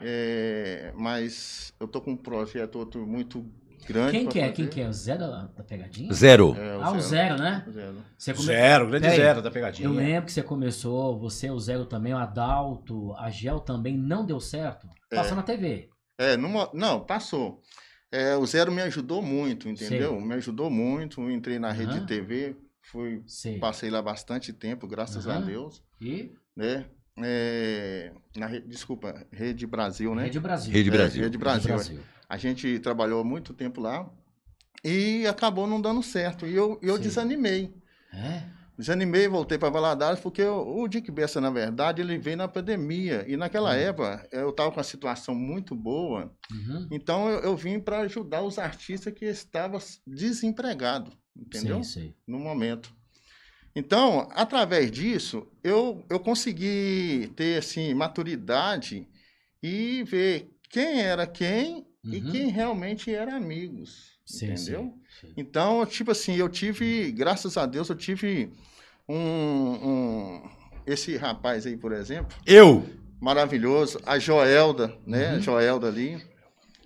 É, mas eu tô com um projeto outro muito grande. Quem que é? Fazer. Quem que é? O zero da, da pegadinha? Zero. É, o ah, o zero, né? Zero. Come... zero, grande zero da pegadinha. Eu lembro que você começou, você, o zero também, o Adalto, a Gel também não deu certo. É. Passou é. na TV. É, numa... não, passou. É, o Zero me ajudou muito, entendeu? Sim. Me ajudou muito. Entrei na uhum. rede TV, fui, passei lá bastante tempo, graças uhum. a Deus. E? Né? É, na desculpa, Rede Brasil, né? Rede Brasil. Rede Brasil. É, rede Brasil. Rede é. Brasil. A gente trabalhou muito tempo lá e acabou não dando certo. E eu, eu desanimei. É? Desanimei e voltei para Valadares, porque o, o Dick Bessa, na verdade, ele veio na pandemia. E naquela uhum. época, eu estava com uma situação muito boa. Uhum. Então, eu, eu vim para ajudar os artistas que estavam desempregados, entendeu? Sim, sim. No momento. Então, através disso, eu, eu consegui ter, assim, maturidade e ver quem era quem uhum. e quem realmente era amigos. Sim, entendeu? Sim, sim. Então, tipo assim, eu tive, graças a Deus, eu tive um, um esse rapaz aí, por exemplo. Eu! Maravilhoso. A Joelda, né? Uhum. Joelda ali.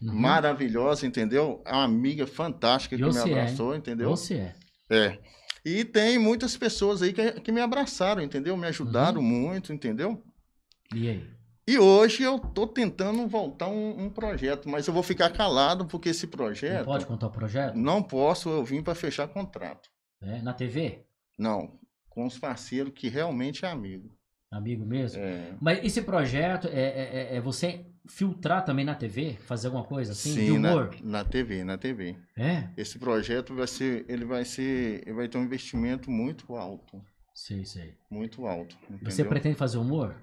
Uhum. Maravilhosa, entendeu? É uma amiga fantástica que me é. abraçou, é. entendeu? Você é. É. E tem muitas pessoas aí que, que me abraçaram, entendeu? Me ajudaram uhum. muito, entendeu? E aí? E hoje eu estou tentando voltar um, um, projeto, mas eu vou ficar calado porque esse projeto. Não pode contar o projeto? Não posso, eu vim para fechar contrato. É, na TV? Não, com os parceiros que realmente é amigo. Amigo mesmo? É. Mas esse projeto é, é, é, é você filtrar também na TV? Fazer alguma coisa assim? Sim, na, na, TV, na TV. É? Esse projeto vai ser, ele vai ser, ele vai ter um investimento muito alto. Sim, sim. Muito alto. Entendeu? Você pretende fazer humor?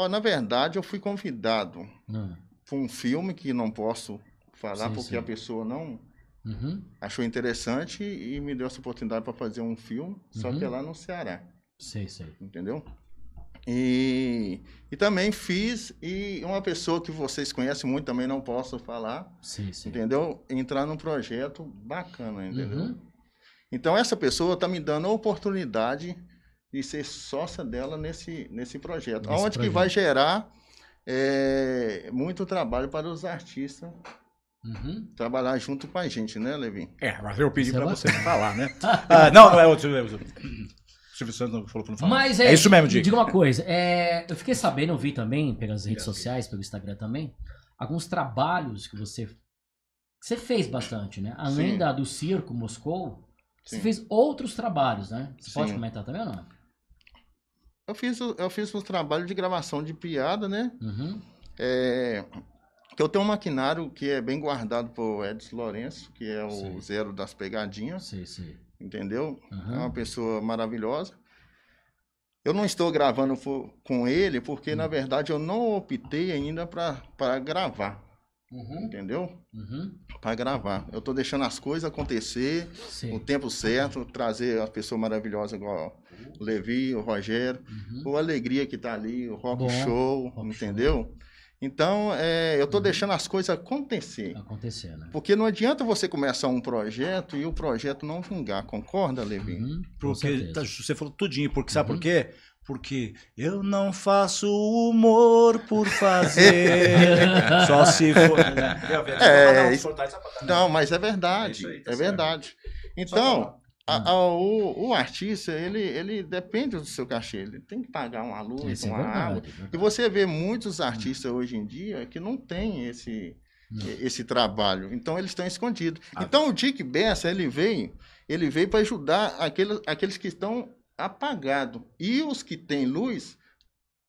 Ó, na verdade, eu fui convidado ah. para um filme que não posso falar sim, porque sim. a pessoa não uhum. achou interessante e me deu essa oportunidade para fazer um filme, uhum. só que é uhum. lá no Ceará. Sim, sim. Entendeu? E, e também fiz, e uma pessoa que vocês conhecem muito também não posso falar, sim, sim. entendeu? Entrar num projeto bacana, entendeu? Uhum. Então, essa pessoa está me dando a oportunidade e ser sócia dela nesse, nesse projeto. Nesse Onde projeto. que vai gerar é, muito trabalho para os artistas Uhum. Trabalhar junto com a gente, né, Levin? É, mas eu pedi é para você falar, né? *laughs* ah, não, é outro. É outro. não falou que não falou. Mas é, é, isso mesmo, Diego. Diga uma coisa, é, eu fiquei sabendo, eu vi também pelas redes sociais, pelo Instagram também, alguns trabalhos que você você fez bastante, né? Além Sim. da, do circo Moscou, Sim. você fez outros trabalhos, né? Você Sim. pode comentar também ou não? Eu fiz, eu fiz um trabalho de gravação de piada, né? Uhum. É, eu tenho um maquinário que é bem guardado por Edson Lourenço, que é o sim. zero das pegadinhas. Sim, sim. Entendeu? Uhum. É uma pessoa maravilhosa. Eu não estou gravando com ele porque, uhum. na verdade, eu não optei ainda para gravar. Uhum. Entendeu? Uhum. Para gravar. Eu tô deixando as coisas acontecer Sim. no tempo certo, trazer a pessoa maravilhosa igual o uhum. Levi, o Rogério, uhum. a alegria que tá ali, o rock Bom, show, rock entendeu? Show. Então, é, eu estou uhum. deixando as coisas acontecer. Acontecer, né? Porque não adianta você começar um projeto e o projeto não vingar. Concorda, Levi? Uhum, porque tá, você falou tudinho. Porque, sabe uhum. por quê? Porque eu não faço humor por fazer. *laughs* só se é, for. É, é, é não, mas é verdade. É, aí, tá é verdade. Então, a, hum. a, o, o, artista, ele, ele depende do seu cachê. Ele tem que pagar uma luz, Isso uma é verdade, água. Verdade. E você vê muitos hum. artistas hoje em dia que não tem esse, hum. esse trabalho. Então, eles estão escondidos. Ah, então, o Dick Bessa, ele veio. Ele veio para ajudar aqueles aqueles que estão apagado. E os que têm luz,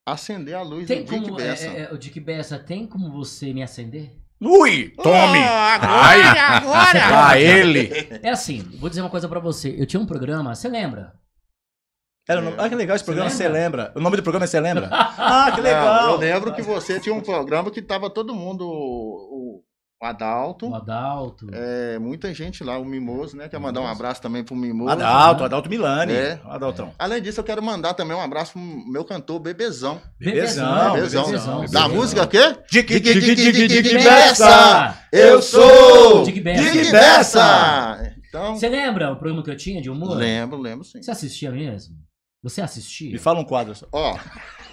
acender a luz tem do como, Dick é, Bessa. É, é, o Dick Bessa, tem como você me acender? Ui, tome! Oh, agora, Ai. agora! Pra *laughs* ah, ele! É assim, vou dizer uma coisa para você. Eu tinha um programa, você lembra? Era, é. Ah, que legal esse programa, você lembra? lembra? O nome do programa é você lembra? *laughs* ah, que legal! Não, eu lembro que você tinha um programa que tava todo mundo o Adalto. O Adalto. É, muita gente lá, o Mimoso, né? Quer mandar um abraço também pro Mimoso. Adalto, né? Adalto Milani. É. Adaltão. É. Além disso, eu quero mandar também um abraço pro meu cantor Bebezão. Bebezão. Bebezão. Né? Bebezão. Da música quê? Dique, Bessa. Eu sou Dique Bessa. Então... Você lembra o programa que eu tinha de humor? Lembro, lembro sim. Você assistia mesmo? Você assistia? Me fala um quadro só. Ó.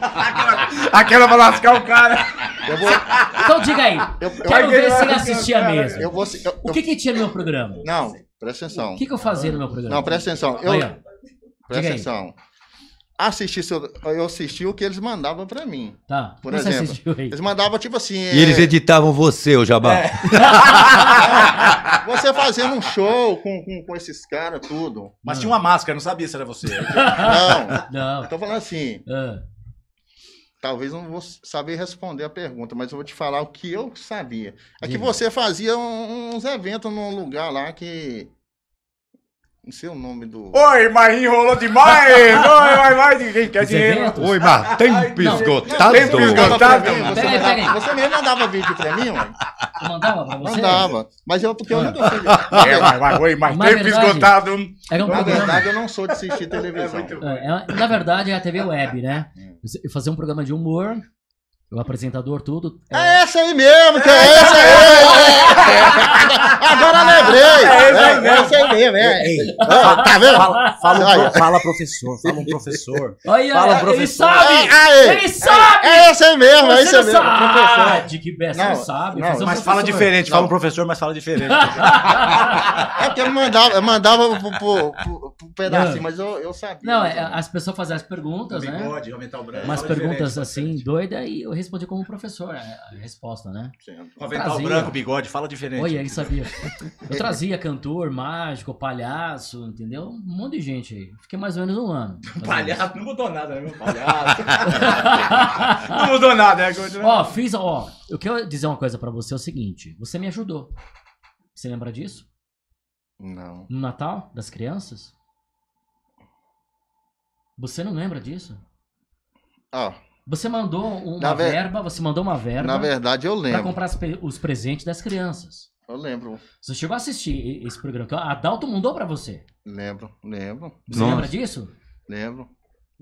*laughs* Aquela pra lascar o cara. Eu vou... Então diga aí. Eu, eu quero ver se ele assistia cara. mesmo. Eu vou, eu, o que, que tinha no meu programa? Não, presta atenção. O que, que eu fazia no meu programa? Não, presta atenção. Eu... Aí, presta atenção. Assisti seu... eu assisti o que eles mandavam pra mim. Tá. Por exemplo. Eles mandavam tipo assim. E é... eles editavam você, o Jabá. É. *laughs* Você fazendo um show com, com, com esses caras, tudo. Mas tinha uma máscara, não sabia se era você. *laughs* Não, Não. eu tô falando assim. Ah. Talvez eu não vou saber responder a pergunta, mas eu vou te falar o que eu sabia. É que você fazia uns eventos num lugar lá que não sei o nome do. Oi, mas enrolou demais! *laughs* É oi, mas mas ninguém quer dinheiro. Oi, mas tempo Não. esgotado. Tempo esgotado. Você, Peraí, peraí. mandava, você mesmo mandava vídeo pra mim, mano? mandava pra você? Mandava. Mas eu, porque eu nunca ah. gostei. É, mas, mas, oi, mas Mas tempo verdade. esgotado. Era um Na programa. verdade, eu não sou de assistir é televisão. É, é, na verdade, é a TV web, né? Eu fazia um programa de humor o apresentador, tudo. É, é essa aí mesmo, que é, é essa aí! É. Agora lembrei! É, é essa aí mesmo, é. tá vendo? Fala, fala, fala, professor, fala um professor. fala um professor. Ah, ah, ele sabe! ele sabe! É essa aí mesmo, é esse aí mesmo. de é que besta, não, sabe. Não, mas professor. fala diferente, fala um professor, mas fala diferente. é porque eu mandava, eu mandava pro, pro, pro, pro pedacinho, não. mas eu, eu sabia. Não, é, as pessoas fazem as perguntas, né? Pode aumentar o branco. Umas perguntas assim, doida e eu respondi como professor é, a resposta, né? Sim. Com avental branco, bigode, fala diferente. oi ele sabia. Eu trazia cantor, mágico, palhaço, entendeu? Um monte de gente aí. Fiquei mais ou menos um ano. *laughs* palhaço, não mudou nada, né? Palhaço. *laughs* não mudou nada, né? Ó, fiz, ó. Eu quero dizer uma coisa pra você, é o seguinte. Você me ajudou. Você lembra disso? Não. No Natal, das crianças? Você não lembra disso? Ó. Oh. Você mandou uma ver... verba, você mandou uma verba. Na verdade, eu lembro. Pra comprar os presentes das crianças. Eu lembro. Você chegou a assistir esse programa a Dalto mandou para você? Lembro, lembro. Você Nossa. lembra disso? Lembro.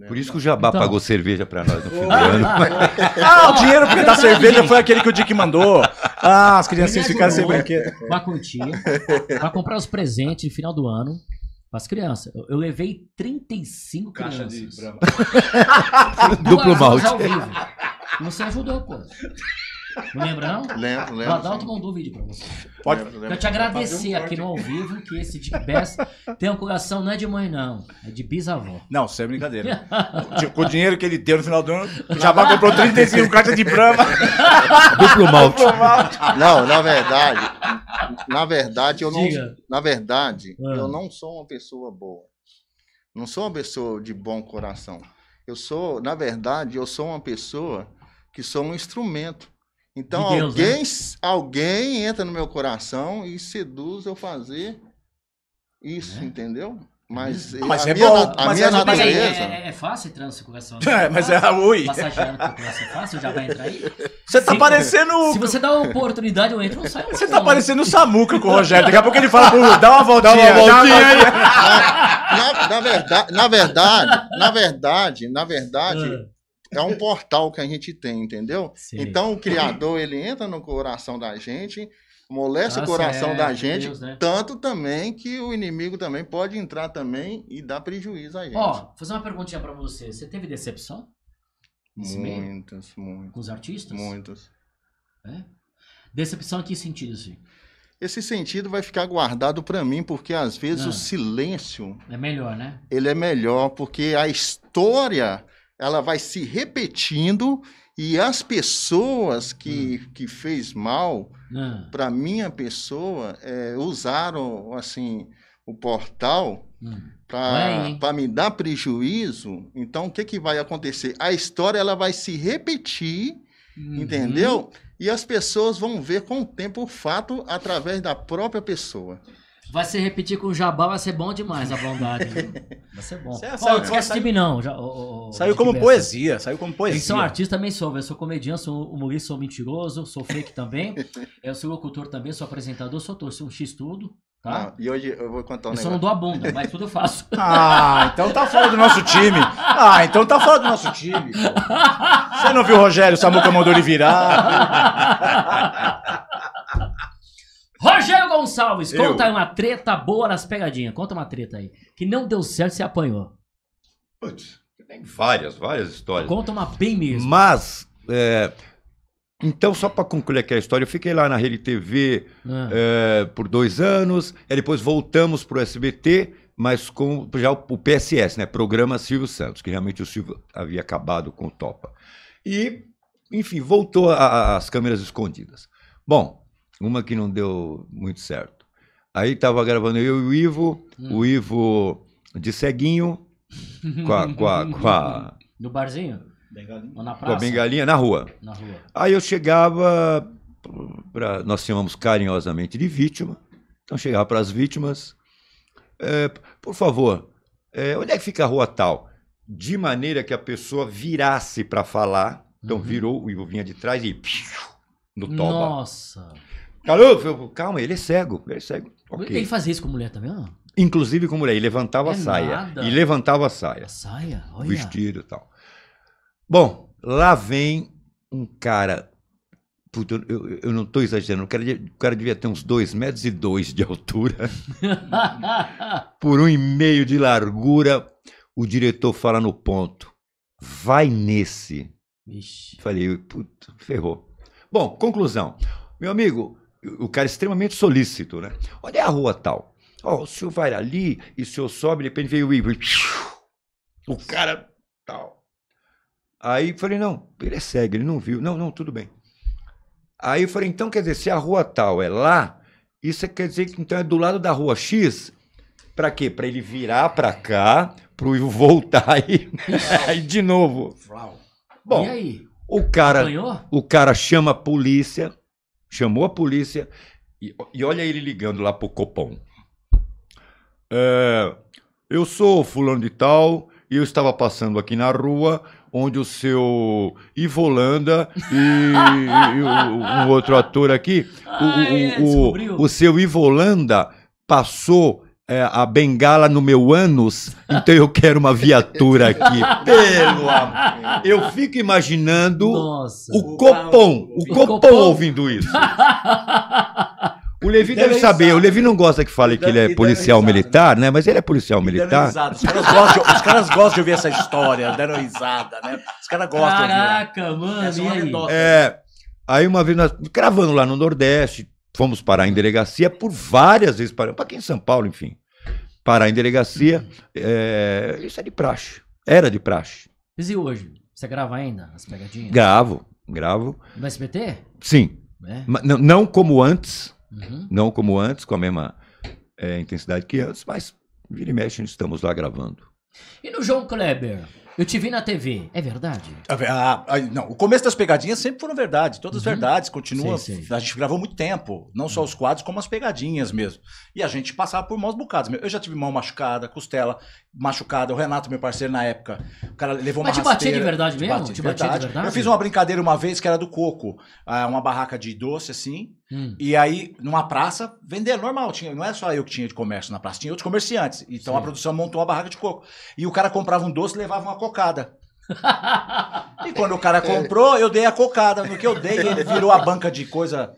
Por isso que o Jabá então... pagou cerveja para nós no fim do *laughs* ano. Ah, *laughs* ah, o dinheiro da cerveja foi aquele que o Dick mandou. Ah, as crianças ficaram sem brinquedo. a quantia. pra comprar os presentes no final do ano. As crianças. Eu, eu levei 35 Caixa crianças. de Brahma. *laughs* Duplo malte. Ao vivo. Não se ajudou, pô. Não lembra, não? Lembro, lembro. O Adalto sim. mandou um vídeo pra você. Pode. Lembro, lembro. Eu te agradecer um aqui no ao vivo que esse Dick Best tem um coração não é de mãe, não. É de bisavó. Não, sem é brincadeira. *laughs* Tipo, com o dinheiro que ele deu no final do ano, o Jabá comprou 35 cartas de brama. *laughs* Duplo malte. Não, na verdade, na verdade, eu não. Na verdade, ah. eu não sou uma pessoa boa. Não sou uma pessoa de bom coração. Eu sou, na verdade, eu sou uma pessoa que sou um instrumento então de Deus, né? alguém, né? alguém entra no meu coração e seduz eu fazer isso, é. entendeu? Mas, uhum. é mas a é minha, bom. A mas minha é, é natureza... É, é, é, fácil entrar nessa coração. É, mas é ruim. Ah, Passageando por conversa fácil, já vai entrar aí. Você tá se, parecendo... Se você dá uma oportunidade, eu entro, não saio. Você tá parecendo o Samuca com o Rogério. Daqui a pouco ele fala, dá uma voltinha. Dá uma voltinha aí. *laughs* Na, na, verdade, na verdade, na verdade, na verdade... Ah é um portal que a gente tem, entendeu? Sim. Então o Criador ele entra no coração da gente, molesta o assim, coração é, da é gente, Deus, né? tanto também que o inimigo também pode entrar também e dar prejuízo a gente. Ó, fazer uma perguntinha para você. Você teve decepção? Nesse muitas, meio? muitas. Com os artistas? Muitas. É? Decepção em que sentido, assim? Esse sentido vai ficar guardado para mim, porque às vezes o ah. silêncio. É melhor, né? Ele é melhor, porque a história ela vai se repetindo e as pessoas que, hum. que fez mal hum. Ah. para minha pessoa é, usaram assim o portal hum. para me dar prejuízo. Então o que, que vai acontecer? A história ela vai se repetir, uhum. entendeu? E as pessoas vão ver com o tempo o fato através da própria pessoa. Vai se repetir com o Jabá, vai ser bom demais a bondade. *laughs* Vai ser bom. Você, saiu, é não gosto de mim, não. Já, o, o, saiu como poesia, saiu como poesia. Sou são artistas, também sou. Eu sou comediante, sou humorista, sou mentiroso, sou fake também. eu sou locutor também, sou apresentador, sou torcer um X-Tudo. Tá? Não, ah, e hoje eu vou contar um eu negócio. Eu só não dou a bunda, mas tudo eu faço. *laughs* Ah, então tá fora do nosso time. Ah, então tá fora do nosso time. Pô. Você não viu o Rogério Samuca mandou ele virar? Rogério Gonçalves, Eu. conta uma treta boa nas pegadinhas. Conta uma treta aí. Que não deu certo e você apanhou. Putz, tem várias, várias histórias. Conta uma bem mesmo. Mas, é, então, só para concluir aqui a história, eu fiquei lá na Rede TV ah. é, por dois anos, e depois voltamos para o SBT, mas com já o, o PSS, né? Programa Silvio Santos, que realmente o Silvio havia acabado com o Topa. E, enfim, voltou às câmeras escondidas. Bom, uma que não deu muito certo. Aí tava gravando eu e o Ivo, hum. o Ivo de ceguinho, com a, com a, com a... *laughs* No barzinho? Bengalinha. Ou na praça? Com a bengalinha, na rua. Na rua. Aí eu chegava, pra, nós chamamos carinhosamente de vítima, então chegava para as vítimas, é, por favor, é, onde é que fica a rua tal? De maneira que a pessoa virasse para falar, então uhum. virou, o Ivo vinha de trás e... *laughs* no toba. Nossa! Caramba, calma, ele é cego. Ele é cego. Okay. Ele fazia isso com mulher também, não? Inclusive com mulher. E levantava é a saia. Nada. E levantava a saia. A saia? Olha. Vestido e tal. Bom, lá vem um cara. eu, eu não estou exagerando. O cara, o cara devia ter uns dois metros e dois de altura. *laughs* por um e meio de largura. O diretor fala no ponto. Vai nesse. Ixi. Falei, puto, ferrou. Bom, conclusão. Meu amigo, o cara é extremamente solícito, né? Olha a rua tal. Ó, oh, o senhor vai ali e o senhor sobe, de repente veio o Igor. O cara tal. Aí falei, não, ele é cego, ele não viu. Não, não, tudo bem. Aí eu falei, então quer dizer, se a rua tal é lá, isso quer dizer que então é do lado da rua X? Para quê? Para ele virar para cá, para Ivo voltar aí, *laughs* aí de novo. Bom, o cara, o cara chama a polícia, chamou a polícia e, e olha ele ligando lá pro Copom. É, eu sou fulano de tal e eu estava passando aqui na rua onde o seu Ivolanda e, e o, um outro ator aqui, o, o, é, o, o seu Ivolanda passou é, a bengala no meu ânus, então eu quero uma viatura aqui. *laughs* Pelo amor. Eu fico imaginando Nossa, o Copom, o, o Copom, ouvindo isso. *laughs* O Levi deve, deve saber, o Levi não gosta que fale que ele é policial militar, né? Mas ele é policial é militar. Os *laughs* caras, gostam, os caras gostam de ouvir essa história, deram risada, né? Os caras gostam Caraca, de ouvir. Caraca, mano. É, uma aí? é, aí uma vez nós lá no Nordeste, Fomos parar em delegacia por várias vezes, para aqui em São Paulo, enfim. Parar em delegacia, é, isso é de praxe. Era de praxe. Mas e hoje? Você grava ainda as pegadinhas? Gravo, gravo. No SBT? Sim. É. Não, não, como antes, uhum. não como antes, com a mesma é, intensidade que antes, mas vira e mexe, estamos lá gravando. E no João Kleber? Eu te vi na TV, é verdade? não, o começo das pegadinhas sempre foram verdade, todas uhum. verdades, continua. Sei, sei. A gente gravou muito tempo, não só uhum. os quadros, como as pegadinhas mesmo. E a gente passava por maus bocados. Eu já tive mão machucada, costela machucada, o Renato, meu parceiro na época, o cara levou Mas uma Mas te batia de verdade mesmo? te batia de verdade? Eu fiz uma brincadeira uma vez que era do coco, ah, uma barraca de doce assim, Hum. E aí, numa praça, vender normal. Tinha, não é só eu que tinha de comércio na praça, tinha outros comerciantes. Então Sim. a produção montou uma barraca de coco. E o cara comprava um doce e levava uma cocada e quando o cara comprou, eu dei a cocada. No que eu dei, ele virou a banca de coisa.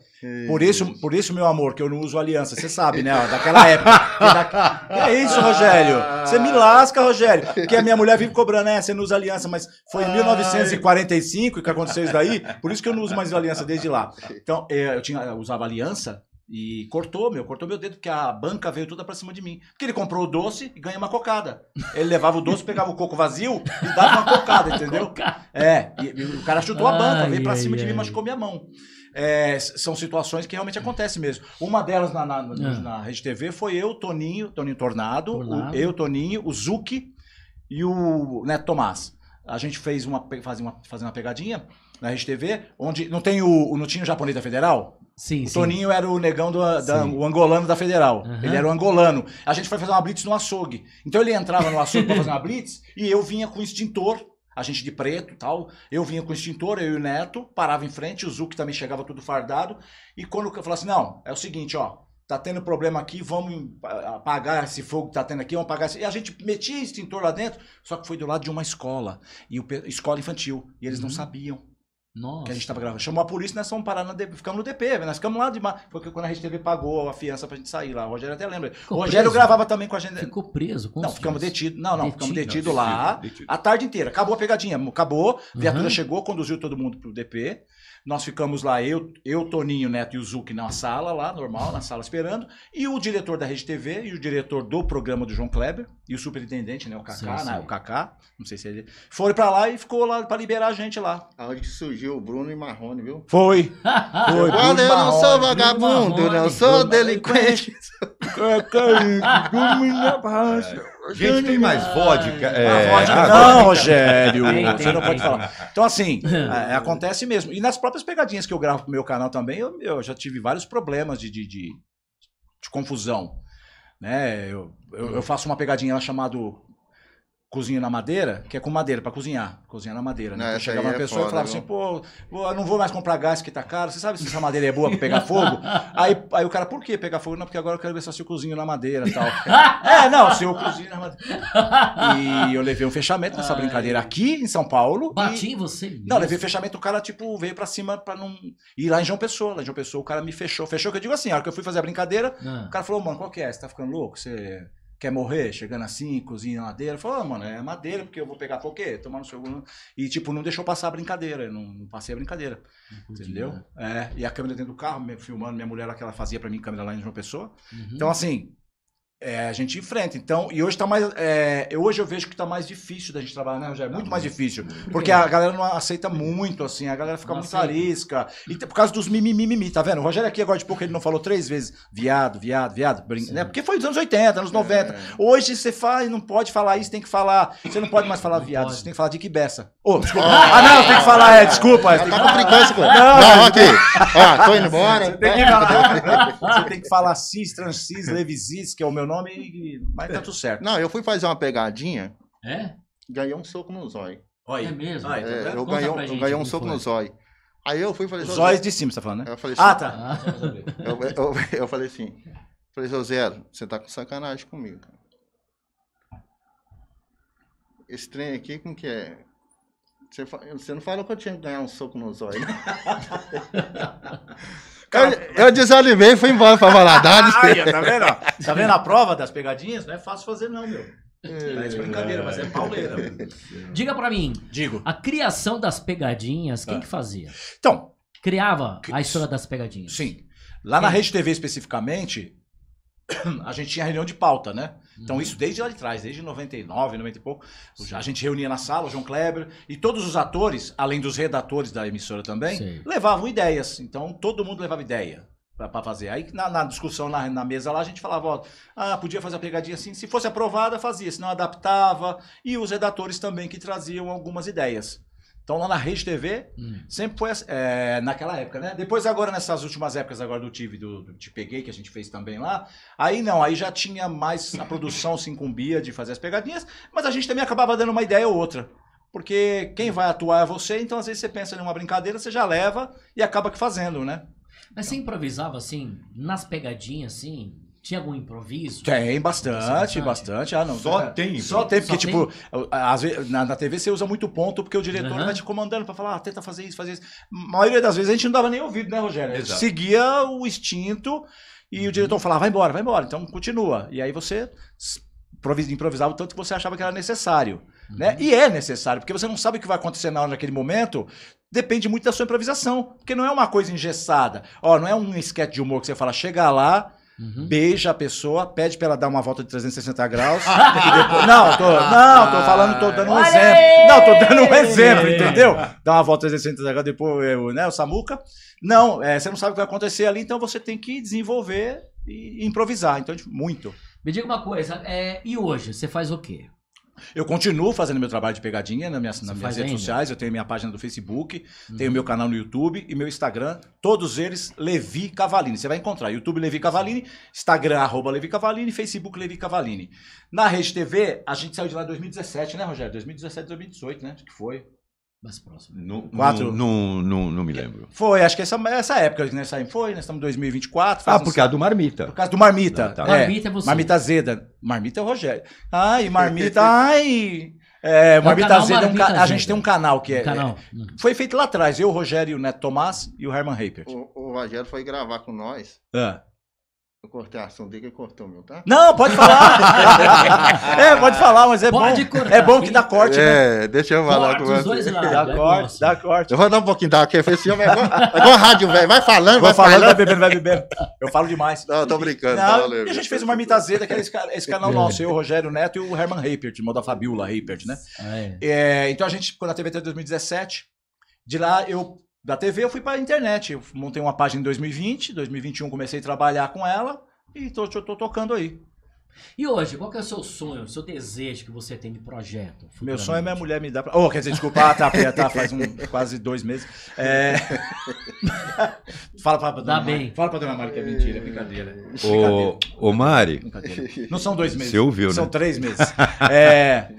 Por isso, por isso, meu amor, que eu não uso aliança. Você sabe, né? Daquela época. É isso, Rogério. Você me lasca, Rogério. Porque a minha mulher vive cobrando, né? Você não usa aliança, mas foi em 1945 que aconteceu isso daí. Por isso que eu não uso mais aliança desde lá. Então, é, eu, tinha, eu usava aliança e cortou, meu, cortou meu dedo, porque a banca veio toda pra cima de mim. Porque ele comprou o doce e ganha uma cocada. Ele levava o doce, pegava o coco vazio e dava uma cocada, entendeu? É, e, e o cara chutou a banca, veio pra cima de mim e machucou minha mão. É, são situações que realmente acontecem mesmo. Uma delas na, na, na, ah. na Rede TV foi eu, Toninho, Toninho Tornado, o, eu, Toninho, o Zuki e o Neto Tomás. A gente fez uma, fazia uma, fazia uma pegadinha na RedeTV, onde não tem o, não tinha o japonês da Federal? Sim, o Toninho era o negão do da, o angolano da Federal. Uhum. Ele era o angolano. A gente foi fazer uma blitz no açougue. Então ele entrava no açougue para fazer uma blitz e eu vinha com extintor, a gente de preto tal. Eu vinha com extintor, eu e o Neto, parava em frente, o Zuc também chegava tudo fardado. E quando eu falasse assim, não, é o seguinte, ó, tá tendo problema aqui, vamos apagar esse fogo que tá tendo aqui, vamos apagar esse... E a gente metia extintor lá dentro, só que foi do lado de uma escola, e o, escola infantil, e eles uhum. não sabiam. Nossa. Que a gente tava gravando. Chamou a polícia e nós fomos parar na DP. Ficamos no DP, nós ficamos lá de mar. Foi quando a gente teve pagou a fiança pra gente sair lá. O Rogério até lembra. Ficou o Rogério preso? gravava também com a gente. Ficou preso? não, ficamos detidos. Não, não, detido, ficamos detidos lá detido. a tarde inteira. Acabou a pegadinha, acabou. A viatura uhum. chegou, conduziu todo mundo pro DP. Nós ficamos lá, eu, eu Toninho Neto e o Zuc na sala lá, normal, na sala esperando, e o diretor da Rede TV e o diretor do programa do João Kleber e o superintendente, né, o Kaká, né, o Kaká, não sei se ele foram para lá e ficou lá para liberar a gente lá. Aonde que surgiu o Bruno e Marrone, viu? Foi. *laughs* Foi. Quando eu não sou vagabundo, não sou delinquente. Caca, *laughs* Gente, tem mais vodka? É, vodka não, ah, não, Rogério. Tem, você não tem, pode falar. Então, assim, *laughs* é, é, acontece mesmo. E nas próprias pegadinhas que eu gravo pro meu canal também, eu, eu já tive vários problemas de, de, de, de confusão. Né? Eu, eu, eu, faço uma pegadinha lá chamado cozinho na madeira, que é com madeira, para cozinhar. Cozinhar na madeira. Né? Não, então chegava uma é pessoa e falava assim, pô, eu não vou mais comprar gás que tá caro, você sabe se essa madeira é boa para pegar fogo? *laughs* aí, aí o cara, por que pegar fogo? Não, porque agora eu quero ver se eu cozinho na madeira e tal. *laughs* é, não, se eu cozinho na madeira. E eu levei um fechamento nessa brincadeira aqui em São Paulo. Bati em você mesmo. Não, levei um fechamento, o cara, tipo, veio para cima para não... E lá em João Pessoa, lá em João Pessoa, o cara me fechou. Fechou, que eu digo assim, a hora que eu fui fazer a brincadeira, ah. o cara falou, mano, qual que é? Você tá ficando louco? Você quer morrer, chegando assim, cozinha madeira. Falou, ah, mano, é madeira, porque eu vou pegar por quê? Tomar no seu. E, tipo, não deixou passar a brincadeira, não, não passei a brincadeira. entendeu? Né? É, e a câmera dentro do carro, filmando, minha mulher, que ela fazia para mim câmera lá em João Pessoa. Uhum. Então, assim, é, a gente enfrenta. Então, e hoje tá mais. É, hoje eu vejo que está mais difícil da gente trabalhar, né, Rogério? Muito mais difícil. Porque a galera não aceita muito, assim, a galera fica muito arisca. E por causa dos mimimi, tá vendo? O Rogério aqui agora de pouco ele não falou três vezes viado, viado, viado, brinca, né? Porque foi dos anos 80, anos 90. É. Hoje você faz, não pode falar isso, tem que falar. Você não pode mais falar não viado, pode. você tem que falar de que beça. Ô, oh, *laughs* desculpa. Ah, ah não, tem que falar, é, desculpa. É, tá com brincando, pô. Não, não aqui. Ó, tô indo embora. Você tem que falar, você tem que falar cis, transis, levisis, que é o meu nome, vai mas tá tudo certo. Não, eu fui fazer uma pegadinha. É? Ganhei um soco no zóio. Olha, é mesmo? Tá é, eu, ganhei, gente, eu ganhei um soco foi. no zóio. Aí eu fui e falei... Os de cima, você tá falando, né? Ah, assim, tá. *laughs* ah, tá. Eu, eu, eu, falei assim, falei, seu Zero, você tá com sacanagem comigo. Esse trem aqui, como que é? Você, você não falou que eu tinha que ganhar um soco nos zóio. *laughs* Cara, eu, eu desanimei e fui embora pra Valadares. ah, *laughs* tá vendo? *laughs* Tá vendo a prova das pegadinhas? Não é fácil fazer, não, meu. Parece é, brincadeira, mas é pauleira. *laughs* Diga para mim. Digo. A criação das pegadinhas, quem ah. que fazia? Então. Criava a história das pegadinhas. Sim. Lá quem? na Rede TV especificamente, *coughs* a gente tinha reunião de pauta, né? Então, uhum. isso desde lá de trás, desde 99, 90 e pouco. Sim. A gente reunia na sala, o João Kleber, e todos os atores, além dos redatores da emissora também, Sim. levavam ideias. Então, todo mundo levava ideia para fazer. Aí, na, na discussão na, na, mesa lá, a gente falava, ó, ah, podia fazer a pegadinha assim. Se fosse aprovada, fazia, se não adaptava. E os redatores também que traziam algumas ideias. Então lá na Rede TV, hum. sempre foi é, naquela época, né? Depois agora nessas últimas épocas agora do tive do, do Te Peguei, que a gente fez também lá, aí não, aí já tinha mais, a produção se incumbia de fazer as pegadinhas, mas a gente também acabava dando uma ideia ou outra. Porque quem vai atuar é você, então às vezes você pensa numa brincadeira, você já leva e acaba que fazendo, né? Mas você improvisava assim, nas pegadinhas, assim, tinha algum improviso? Tem, bastante, bastante. Ah, não. Só é, tem. Só tem, porque, só tipo, tem? Às vezes, na, na, TV você usa muito ponto, porque o diretor uhum. vai te comandando pra falar, ah, tenta fazer isso, fazer isso. A maioria das vezes a gente não dava nem ouvido, né, Rogério? Exato. Seguia o instinto e uhum. o diretor falava, vai embora, vai embora, então continua. E aí você improvisava o tanto que você achava que era necessário. Né? Uhum. Né? E é necessário, porque você não sabe o que vai acontecer na hora naquele momento, depende muito da sua improvisação, porque não é uma coisa engessada. Ó, não é um esquete de humor que você fala, chega lá Uhum. Beija a pessoa, pede pra ela dar uma volta de 360 graus. depois... *laughs* Não, tô, não, tô falando, tô dando um Olha exemplo. Aí! Não, tô dando um exemplo, entendeu? *laughs* Dá uma volta de 360 graus, depois né, o Samuca. Não, é, você não sabe o que vai acontecer ali, então você tem que desenvolver e improvisar. Então, tipo, muito. Me diga uma coisa, é, e hoje, você faz o quê? Eu continuo fazendo meu trabalho de pegadinha né, nas minhas, nas minhas redes ainda? sociais. Eu tenho minha página do Facebook, uhum. tenho meu canal no YouTube e meu Instagram. Todos eles Levi Cavalini. Você vai encontrar YouTube Levi Cavalini, Instagram arroba Levi Cavalini, Facebook Levi Cavalini. Na Rede TV, a gente saiu de lá em 2017, né, Rogério? 2017, 2018, né? Acho que foi mais próximo. Quatro? Não, não, não, me lembro. Foi, acho que essa, essa época que nós saímos. Foi, nós estamos em 2024. Ah, por causa do Marmita. Por causa do Marmita. Não, ah, tá. é, marmita é você. Marmita Zeda. Marmita é o Rogério. Ai, Marmita, *laughs* ai... É, é Marmita Zeda, é um ca... a gente tem um canal que é, um canal. é... Foi feito lá atrás, eu, o Rogério, o Neto Tomás e o Herman Raper. O, o Rogério foi gravar com nós. Ah. Eu cortei a ação dele que cortou meu, tá? Não, pode falar! *laughs* é, pode falar, mas é pode bom. Cortar. É bom que dá corte, né? É, deixa eu falar com você. dá é corte, dá corte. Eu vou dar um pouquinho da aqui. Esse homem é igual, *laughs* é rádio, velho. Vai falando, vai, vai falando. Vai bebendo, vai bebendo. Eu falo demais. Não, tô brincando. Não, tá e a gente tá fez uma imitazeta, que era é esse, esse canal nosso, eu, Rogério Neto e o Herman Reipert, irmão da Fabiola Reipert, né? Ah, é. É, então a gente, quando a TVT 2017, de lá eu da TV eu fui para a internet. Eu montei uma página em 2020, 2021 comecei a trabalhar com ela e tô, tô, tô tocando aí. E hoje, qual que é o seu sonho, o seu desejo que você tem de projeto? Meu sonho é minha mulher me dar. Pra... Oh, quer dizer, desculpa, tá, tá faz um, quase dois meses. É... *laughs* fala pra, pra Dá bem. Mari. Fala pra dona Mari que é mentira, é brincadeira. Ô, ô Mari. Brincadeira. Não são dois meses. Você ouviu, são né? São três meses. *laughs* É.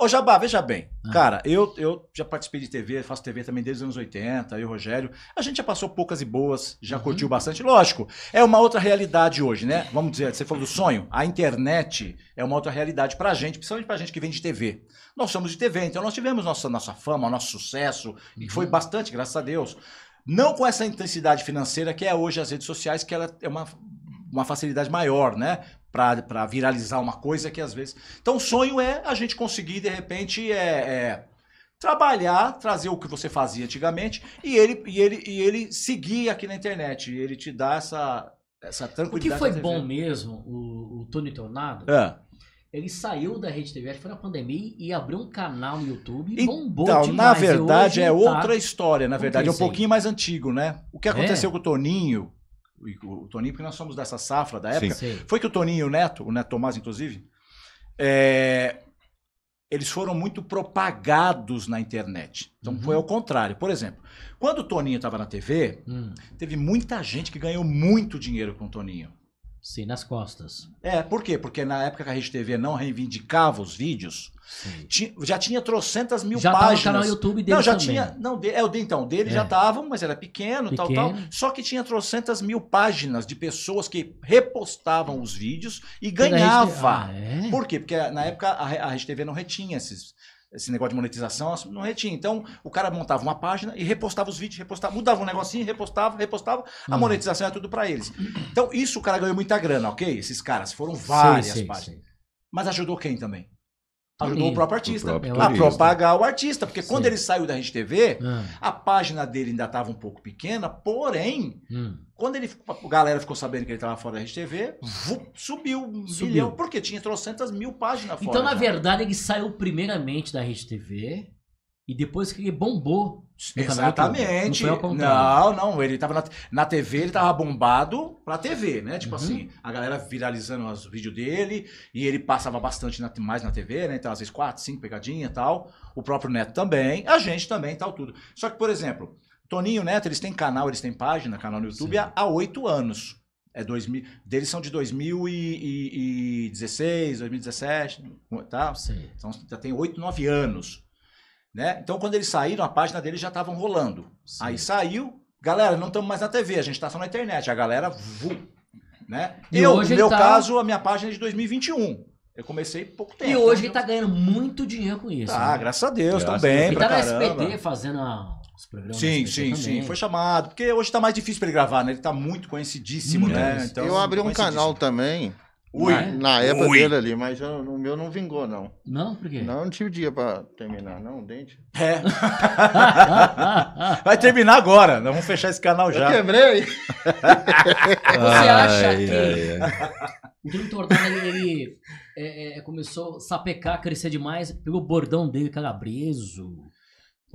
Ô, Jabá, veja bem. Ah. Cara, eu, eu já participei de TV, faço TV também desde os anos 80, eu, Rogério. A gente já passou poucas e boas, já uhum. curtiu bastante. Lógico, é uma outra realidade hoje, né? Vamos dizer, você falou do sonho. A internet é uma outra realidade pra gente, principalmente pra gente que vem de TV. Nós somos de TV, então nós tivemos nossa, nossa fama, nosso sucesso, uhum. e foi bastante, graças a Deus. Não com essa intensidade financeira que é hoje as redes sociais, que ela é uma uma facilidade maior, né? para viralizar uma coisa que às vezes. Então, o sonho é a gente conseguir, de repente, é, é trabalhar, trazer o que você fazia antigamente e ele, e ele, e ele seguir aqui na internet. E ele te dá essa, essa tranquilidade. O que foi bom mesmo, o, o Tony Tornado, é. ele saiu da Rede TV, foi na pandemia, e abriu um canal no YouTube e bombou então, demais. na verdade, é tá outra tá... história. Na verdade, é um pouquinho mais antigo, né? O que aconteceu é. com o Toninho o Toninho, porque nós somos dessa safra da época. Sim. Foi que o Toninho e o Neto, o Neto Tomás, inclusive, é, eles foram muito propagados na internet. Então uhum. foi ao contrário. Por exemplo, quando o Toninho estava na TV, uhum. teve muita gente que ganhou muito dinheiro com o Toninho. Sim, nas costas. É, por quê? Porque na época que a Rede TV não reivindicava os vídeos, já tinha trocentas mil já páginas. Já tava no canal YouTube dele Não, já também. tinha. Não, de, é, o de, então, dele é. já estavam, mas era pequeno, pequeno, tal, tal. Só que tinha trocentas mil páginas de pessoas que repostavam os vídeos e ganhava. Ah, é? Por quê? Porque na época a, a Rede TV não retinha esses, esse negócio de monetização, assim, não retinha. Então, o cara montava uma página e repostava os vídeos, repostava, mudava um negocinho, repostava, repostava. A uhum. monetização era é tudo para eles. Então, isso o cara ganhou muita grana, ok? Esses caras foram várias sim, sim, páginas. Sim. Mas ajudou quem também? Ajudou o próprio artista. O próprio a propagar o artista. Porque Sim. quando ele saiu da Rede TV, hum. Ah. a página dele ainda estava um pouco pequena, porém, hum. quando ele, a galera ficou sabendo que ele estava fora da Rede TV, subiu um subiu. milhão, porque tinha trocentas mil páginas fora. Então, na verdade, ele saiu primeiramente da Rede TV e depois que ele bombou. Exatamente. Não, não, não, ele tava na, na TV, ele tava bombado pra TV, né? Tipo uhum. assim, a galera viralizando os vídeos dele, e ele passava bastante na, mais na TV, né? Então, às vezes, quatro, cinco pegadinhas e tal. O próprio Neto também, a gente também tal, tudo. Só que, por exemplo, Toninho Neto, eles têm canal, eles têm página, canal no YouTube, há, há oito anos. É mil deles são de 2016, 2017, tá? Sim. Então já tem oito nove anos. Né? Então, quando eles saíram, a página deles já estavam rolando. Sim. Aí saiu, galera, não estamos mais na TV, a gente está só na internet. A galera, vu, né? E eu, hoje no meu tá... caso, a minha página é de 2021. Eu comecei pouco tempo. E hoje né? ele está ganhando muito dinheiro com isso. Ah, né? graças a Deus, também. Ele está na SPD fazendo a... os programas. Sim, sim, também. sim. Foi chamado. Porque hoje tá mais difícil para ele gravar, né? Ele tá muito conhecidíssimo, muito hum. né? É então, eu abri um canal também Ui, na, na época Ui. dele ali, mas eu, o meu não vingou, não. Não? Por quê? Não, não tive dia pra terminar, não, dente. É. *laughs* Vai terminar agora, nós vamos fechar esse canal já. Eu quebrei. *laughs* Você acha ai, que ai, ai. o Clinton ele, é, é, começou a sapecar, crescer demais, pelo bordão dele, calabreso.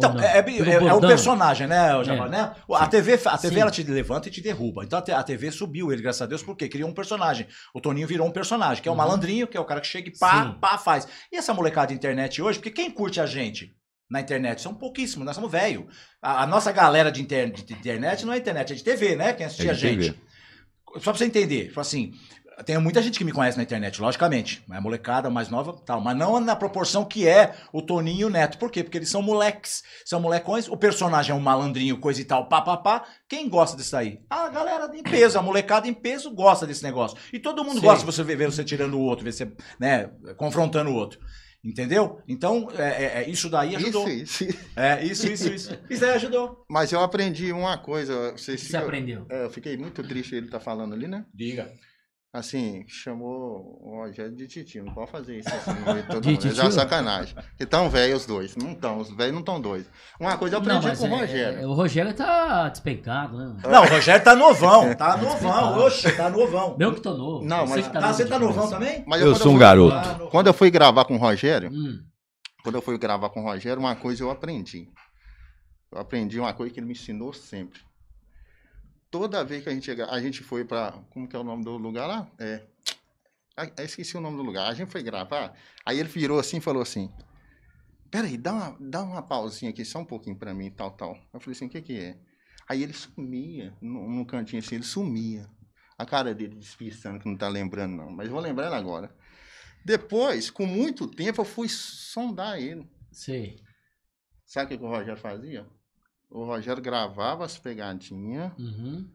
Então, é, é, é, é, um personagem, né, é, Jamal, né? A TV, a TV ela te levanta e te derruba. Então a TV subiu ele, graças a Deus, porque criou um personagem. O Toninho virou um personagem, que é o uhum. malandrinho, que é o cara que chega e pá, Sim. pá, faz. E essa molecada de internet hoje, porque quem curte a gente? na internet. São pouquíssimos, nós somos velho. A, a, nossa galera de, inter, de, internet não é internet, é de TV, né? Quem assistia é a gente. TV. Só pra você entender, tipo assim, tem muita gente que me conhece na internet, logicamente. É molecada, mais nova, tal. Mas não na proporção que é o Toninho e o Neto. Por quê? Porque eles são moleques, são molecões. O personagem é um malandrinho, coisa e tal, pá, pá, pá. Quem gosta disso aí? A galera em peso, a molecada em peso gosta desse negócio. E todo mundo Sim. gosta de você ver, você tirando o outro, ver você, né, confrontando o outro. Entendeu? Então, é, é, é isso daí ajudou. Isso, isso. É, isso, isso, isso. *laughs* Isso ajudou. Mas eu aprendi uma coisa. Você, você aprendeu? É, eu fiquei muito triste ele tá falando ali, né? Diga assim, chamou o Rogério de titio. Não pode fazer isso assim, *laughs* todo mundo. É titio? Já é sacanagem. Porque tão velho os dois. Não estão, os velhos não estão dois. Uma coisa eu aprendi não, com é, o Rogério. É, o Rogério tá despencado, né? Não, o Rogério tá novão. Tá, tá novão, oxe, tá novão. Meu que tô novo. Não, mas... tá, tá você tá novão também? Mas eu, eu sou um garoto. Quando eu fui gravar com o Rogério, hum. quando eu fui gravar com o Rogério, uma coisa eu aprendi. Eu aprendi uma coisa que ele me ensinou sempre toda vez que a gente a gente foi para como que é o nome do lugar lá? É, eu esqueci o nome do lugar. A gente foi gravar, aí ele virou assim e falou assim: "Peraí, dá uma, dá uma pausinha aqui só um pouquinho para mim, tal, tal". Eu falei assim: "O que que é?" Aí ele sumia num, cantinho assim, ele sumia. A cara dele despistando que não tá lembrando não, mas vou lembrando agora. Depois, com muito tempo, eu fui sondar ele. Sim. Sabe o que o Rogério fazia? O Rogério gravava as pegadinhas. Uhum.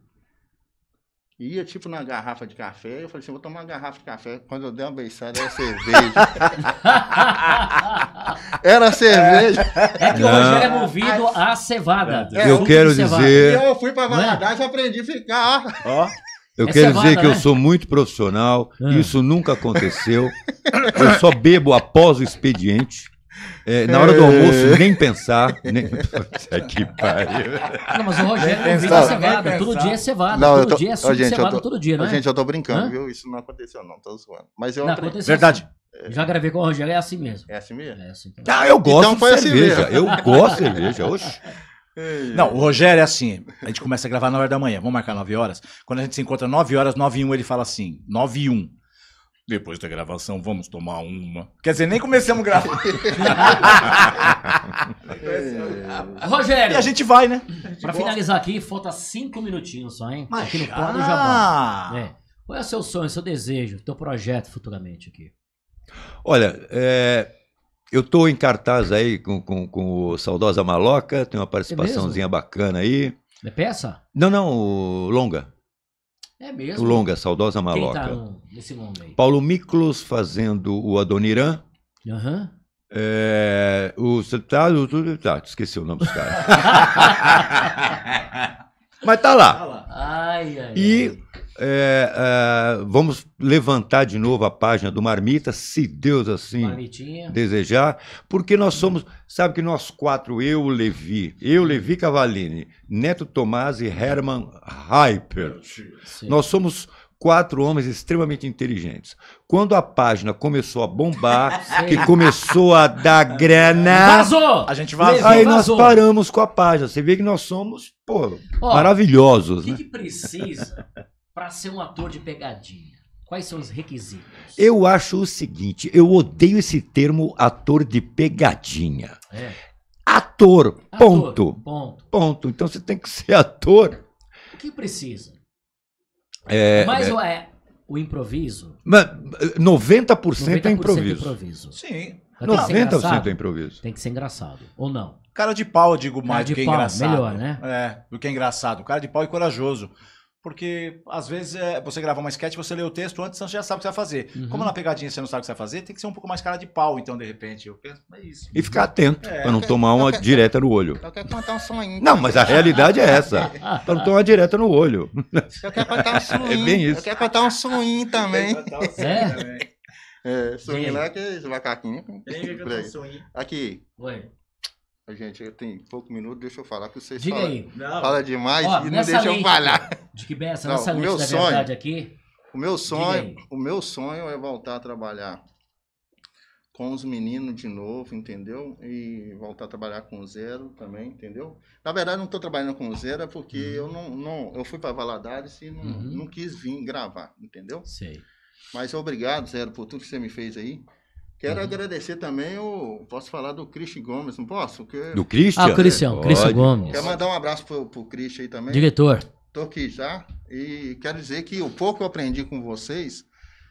Ia tipo na garrafa de café. Eu falei assim: vou tomar uma garrafa de café. Quando eu dei uma beijada, era cerveja. *laughs* era cerveja. É, que o Rogério é movido à cevada. É, eu quero dizer. Eu fui para é? Valadares e aprendi a ficar. Ó. Eu é quero cevada, dizer que né? eu sou muito profissional, ah. isso nunca aconteceu. eu só bebo após o expediente. É, na hora do almoço, é. nem pensar. Nem... *laughs* Puta que pariu. Não, mas o Rogério é um vídeo de Todo dia é cevada. Não, todo tô... dia é suco gente, cevada, tô... todo dia, não é? Gente, eu tô brincando, Hã? viu? Isso não aconteceu, não. Tô zoando. Mas eu não, aprendi. aconteceu Verdade. Assim. É. Já gravei com o Rogério, é assim mesmo. É assim mesmo? É assim. Mesmo. Ah, eu gosto então, de assim cerveja. Assim eu gosto de cerveja. Oxe. Não, o Rogério é assim. A gente começa a gravar na hora da manhã. Vamos marcar 9 horas. Quando a gente se encontra 9 horas, 9 e 1, ele fala assim: 9 e 1. Depois da gravação, vamos tomar uma. Quer dizer, nem começamos a gravar. é... *laughs* *laughs* Rogério! E a gente vai, né? Para finalizar aqui, falta cinco minutinhos só, hein? Mas aqui no quadro já É. Qual é o seu sonho, seu desejo, teu projeto futuramente aqui? Olha, é, eu estou em cartaz aí com, com, com o Saudosa Maloca, tem uma é participaçãozinha é bacana aí. É peça? Não, não, longa. É mesmo? O longa, saudosa maloca. Quem tá nesse longa aí? Paulo Miklos fazendo o Adoniran. Aham. Uhum. É, o, tá, o, tá, esqueci o nome dos caras. *laughs* Mas tá lá. Tá lá. Ai, ai, e ai. É, é, vamos levantar de novo a página do Marmita, se Deus assim Marmitinha. desejar, porque nós somos, sabe que nós quatro, eu, Levi, eu, Levi Cavalini, Neto Tomás e Herman Hyper, nós somos quatro homens extremamente inteligentes. Quando a página começou a bombar, *laughs* Sim. que começou a dar grana. Vazou! A gente vazou. Aí nós paramos com a página. Você vê que nós somos, pô, Ó, maravilhosos. O que, né? que precisa para ser um ator de pegadinha? Quais são os requisitos? Eu acho o seguinte, eu odeio esse termo ator de pegadinha. É. Ator, ator ponto, ponto. Ponto. Então você tem que ser ator. O que precisa? É, Mas é, o é, improviso. Mas 90%, 90 é, é improviso. improviso. Sim. Mas 90% é improviso. Tem que ser engraçado. Ou não? Cara de pau, eu digo mais do que pau, engraçado. Melhor, né? É, do que engraçado. Cara de pau e corajoso. Porque, às vezes, é, você grava uma sketch, você lê o texto antes, você já sabe o que você vai fazer. Uhum. Como na é pegadinha você não sabe o que você vai fazer, tem que ser um pouco mais cara de pau, então, de repente. Eu penso, é isso. E ficar atento, é, para não tomar uma quero, direta no olho. Eu quero contar um sonho. Não, mas a realidade é essa. *laughs* para não tomar uma direta no olho. Eu quero contar um sonho. *laughs* É bem isso. Eu quero contar um sonho também. Eu quero contar um é? também. É, sonho lá que é esse macaquinho. *laughs* Aqui. Oi. Gente, tem pouco minuto, deixa eu falar que vocês Diga falam, aí. Fala demais Ó, e não deixa eu falar. De que benção, essa nessa o meu sonho, verdade aqui. O meu sonho, o meu sonho é voltar a trabalhar com os meninos de novo, entendeu? E voltar a trabalhar com o zero também, entendeu? Na verdade, não estou trabalhando com o zero é porque uhum. eu não, não, eu fui para Valadares e não, uhum. não quis vir gravar, entendeu? Sei. Mas obrigado, Zero, por tudo que você me fez aí. Quero uhum. agradecer também o. Posso falar do Christian Gomes, não posso? que Do Christian? Ah, o Christian, é, Christian Gomes. Quero mandar um abraço pro, pro Christian aí também. Diretor. Tô aqui já. E quero dizer que o pouco que eu aprendi com vocês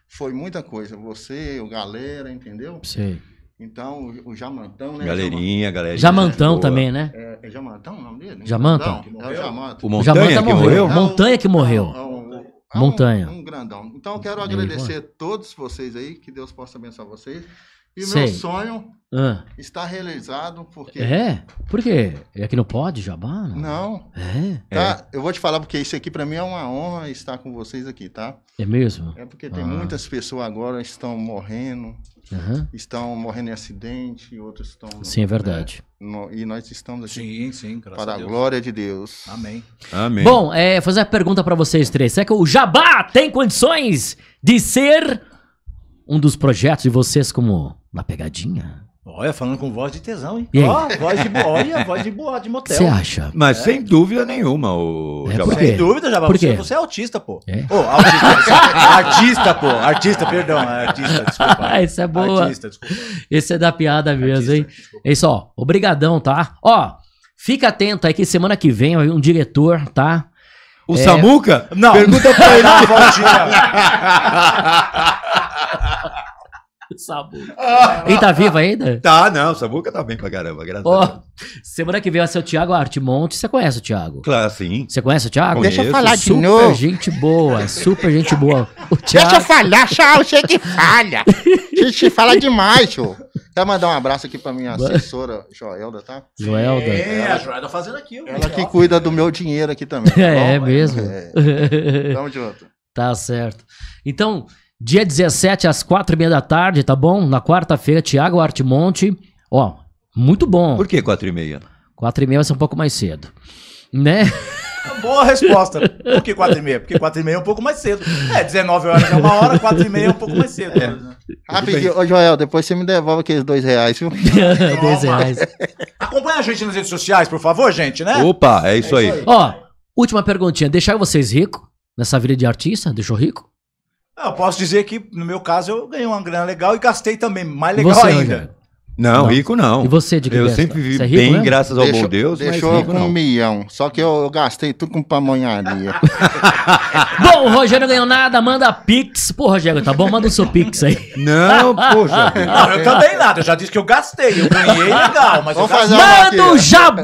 foi muita coisa. Você, o galera, entendeu? Sim. Então, o Jamantão, né? Galerinha, galera Jamantão também, né? É, é Jamantão o nome dele? Jamantão. É o Jamantão. O Montanha, o que morreu? morreu? Montanha que morreu. Não, é um, Montanha. É um, grandão. Então, eu quero agradecer a todos vocês aí, que Deus possa abençoar vocês. E Sei. meu sonho ah. está realizado porque. É? Por quê? É que não pode, Jabá? Não. não. É. Tá, é. eu vou te falar porque isso aqui para mim é uma honra estar com vocês aqui, tá? É mesmo? É porque tem ah. muitas pessoas agora que estão morrendo, uhum. estão morrendo em acidente, outros estão. Sim, é né, verdade. Né, no, e nós estamos aqui. Sim, sim, graças Para a, glória de Deus. Amém. Amém. Bom, é, fazer uma pergunta para vocês três. Será que o Jabá tem condições de ser um dos projetos de vocês como uma pegadinha? Olha, falando com voz de tesão, hein? Ó, oh, voz de olha, voz de boa, de motel. Você acha? Mas é. sem dúvida nenhuma, o é, Sem dúvida, Jabá. Por quê? Você, é autista, pô. É? Oh, autista, *laughs* artista, pô. Artista, perdão. É artista, desculpa. Ah, isso é boa. Artista, desculpa. Esse é da piada mesmo, artista, hein? Desculpa. É isso, ó. Obrigadão, tá? Ó, fica atento aí que semana que vem um diretor, tá? O é... Samuca? Não. Pergunta pra ele. *laughs* *laughs* Sabuca. Ah, Ele tá vivo ainda? Tá, não. Sabuca tá bem pra caramba, graças oh, Semana que vem vai ser o Thiago Artimonte. Você conhece o Thiago? Claro, sim. Você conhece o Thiago? Conheço. Deixa eu falar de super novo. Super gente boa, super gente boa. O Thiago... Deixa eu falar, Thiago, cheio de falha. *laughs* A gente fala demais, show. Quer mandar um abraço aqui pra minha assessora, Joelda, tá? Joelda. É, é a Joelda fazendo aqui. Ela melhor. que cuida do meu dinheiro aqui também. Tá *laughs* é, bom, é mesmo. É. Tamo junto. Tá certo. Então, Dia 17 às quatro e meia da tarde, tá bom? Na quarta-feira, Tiago Artimonte. Ó, muito bom. Por que quatro e meia? Quatro e meia vai ser um pouco mais cedo, né? *laughs* Boa resposta. Por que 4 e meia? Porque 4 e meia é um pouco mais cedo. É, 19 horas é uma hora, 4 e meia é um pouco mais cedo. É. Né? Rapidinho, ô Joel, depois você me devolve aqueles dois reais, viu? *laughs* dois reais. Acompanha a gente nas redes sociais, por favor, gente, né? Opa, é isso, é isso aí. aí. Ó, última perguntinha. Deixar vocês ricos nessa vida de artista? Deixou rico? Ah, eu posso dizer que, no meu caso, eu ganhei uma grana legal e gastei também, mais legal Você, ainda. Não, não, rico não. E você, de que Eu sempre vivi é bem, mesmo? graças ao deixou, bom Deus. Deixou com um milhão. Só que eu, eu gastei tudo com pamonharia. *laughs* bom, o Rogério não ganhou nada, manda pix. Pô, Rogério, tá bom? Manda o seu pix aí. Não, *laughs* poxa. não, eu é. também nada. Eu já disse que eu gastei. Eu ganhei legal, mas Vamos eu fazer Manda o jabá!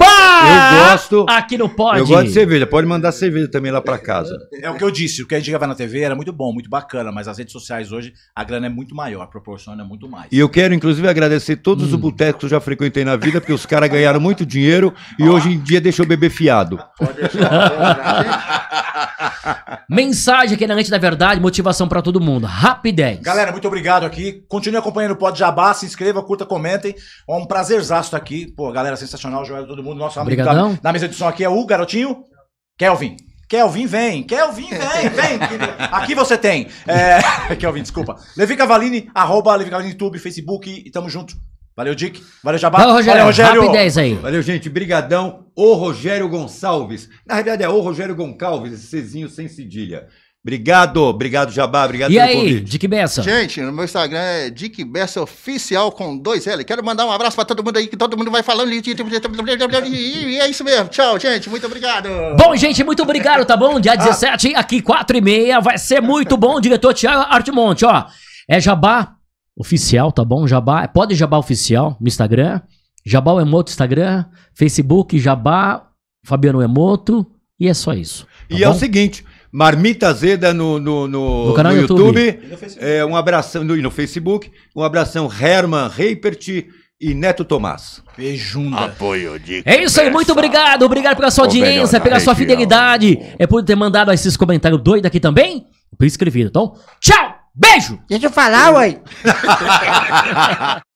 Eu gosto. Aqui no pode. Eu gosto de cerveja. Pode mandar cerveja também lá pra casa. É o que eu disse. O que a gente gravava na TV era muito bom, muito bacana, mas as redes sociais hoje, a grana é muito maior, proporciona muito mais. E eu quero, inclusive, agradecer todos todos os botecos que eu já frequentei na vida, porque os caras ganharam muito dinheiro e hoje em dia deixou beber fiado. Pode *laughs* Mensagem aqui na antes da verdade, motivação para todo mundo. Rapidez. Galera, muito obrigado aqui. Continue acompanhando o Pod Jabá, se inscreva, curta, comentem. É um prazerzaço estar tá aqui. Pô, galera, sensacional, joia todo mundo. Nosso amigo tá, na mesa de som aqui é o garotinho Kelvin. Kelvin, vem. Kelvin, vem, vem. *laughs* Aqui você tem. É... *laughs* Kelvin, desculpa. Levi Cavalini, arroba Levi Cavalini YouTube, Facebook. E tamo junto. Valeu, Dick. Valeu, Jabá. Valeu, Rogério. Valeu, Rogério. Rapidez aí. Valeu, gente. Brigadão. O Rogério Gonçalves. Na realidade é o Rogério Gonçalves esse Czinho sem cedilha. Obrigado, obrigado Jabá, obrigado e pelo aí, convite. Dick Bessa. Gente, no meu Instagram é Dick Bessa Oficial com dois L. Quero mandar um abraço para todo mundo aí, que todo mundo vai falando. E é isso mesmo. Tchau, gente. Muito obrigado. Bom, gente, muito obrigado, tá bom? Dia 17, ah. aqui, 4 e meia. Vai ser muito bom, diretor Tiago Artimonte, ó. É Jabá oficial, tá bom? Jabá, pode Jabá oficial no Instagram, Jabá Emoto Instagram, Facebook Jabá Fabiano Emoto e é só isso. Tá e é bom? é o seguinte, Marmita Zeda no, no, no, no canal no YouTube, YouTube é, um abração no, no Facebook, um abração Herman Reipert e Neto Tomás. Beijunda. Apoio de É isso aí, muito obrigado, obrigado pela sua audiência, pela sua fidelidade, é por ter mandado esses comentários doidos aqui também, por inscrevido, então, tchau! Beijo! Deixa eu falar, uai. *laughs*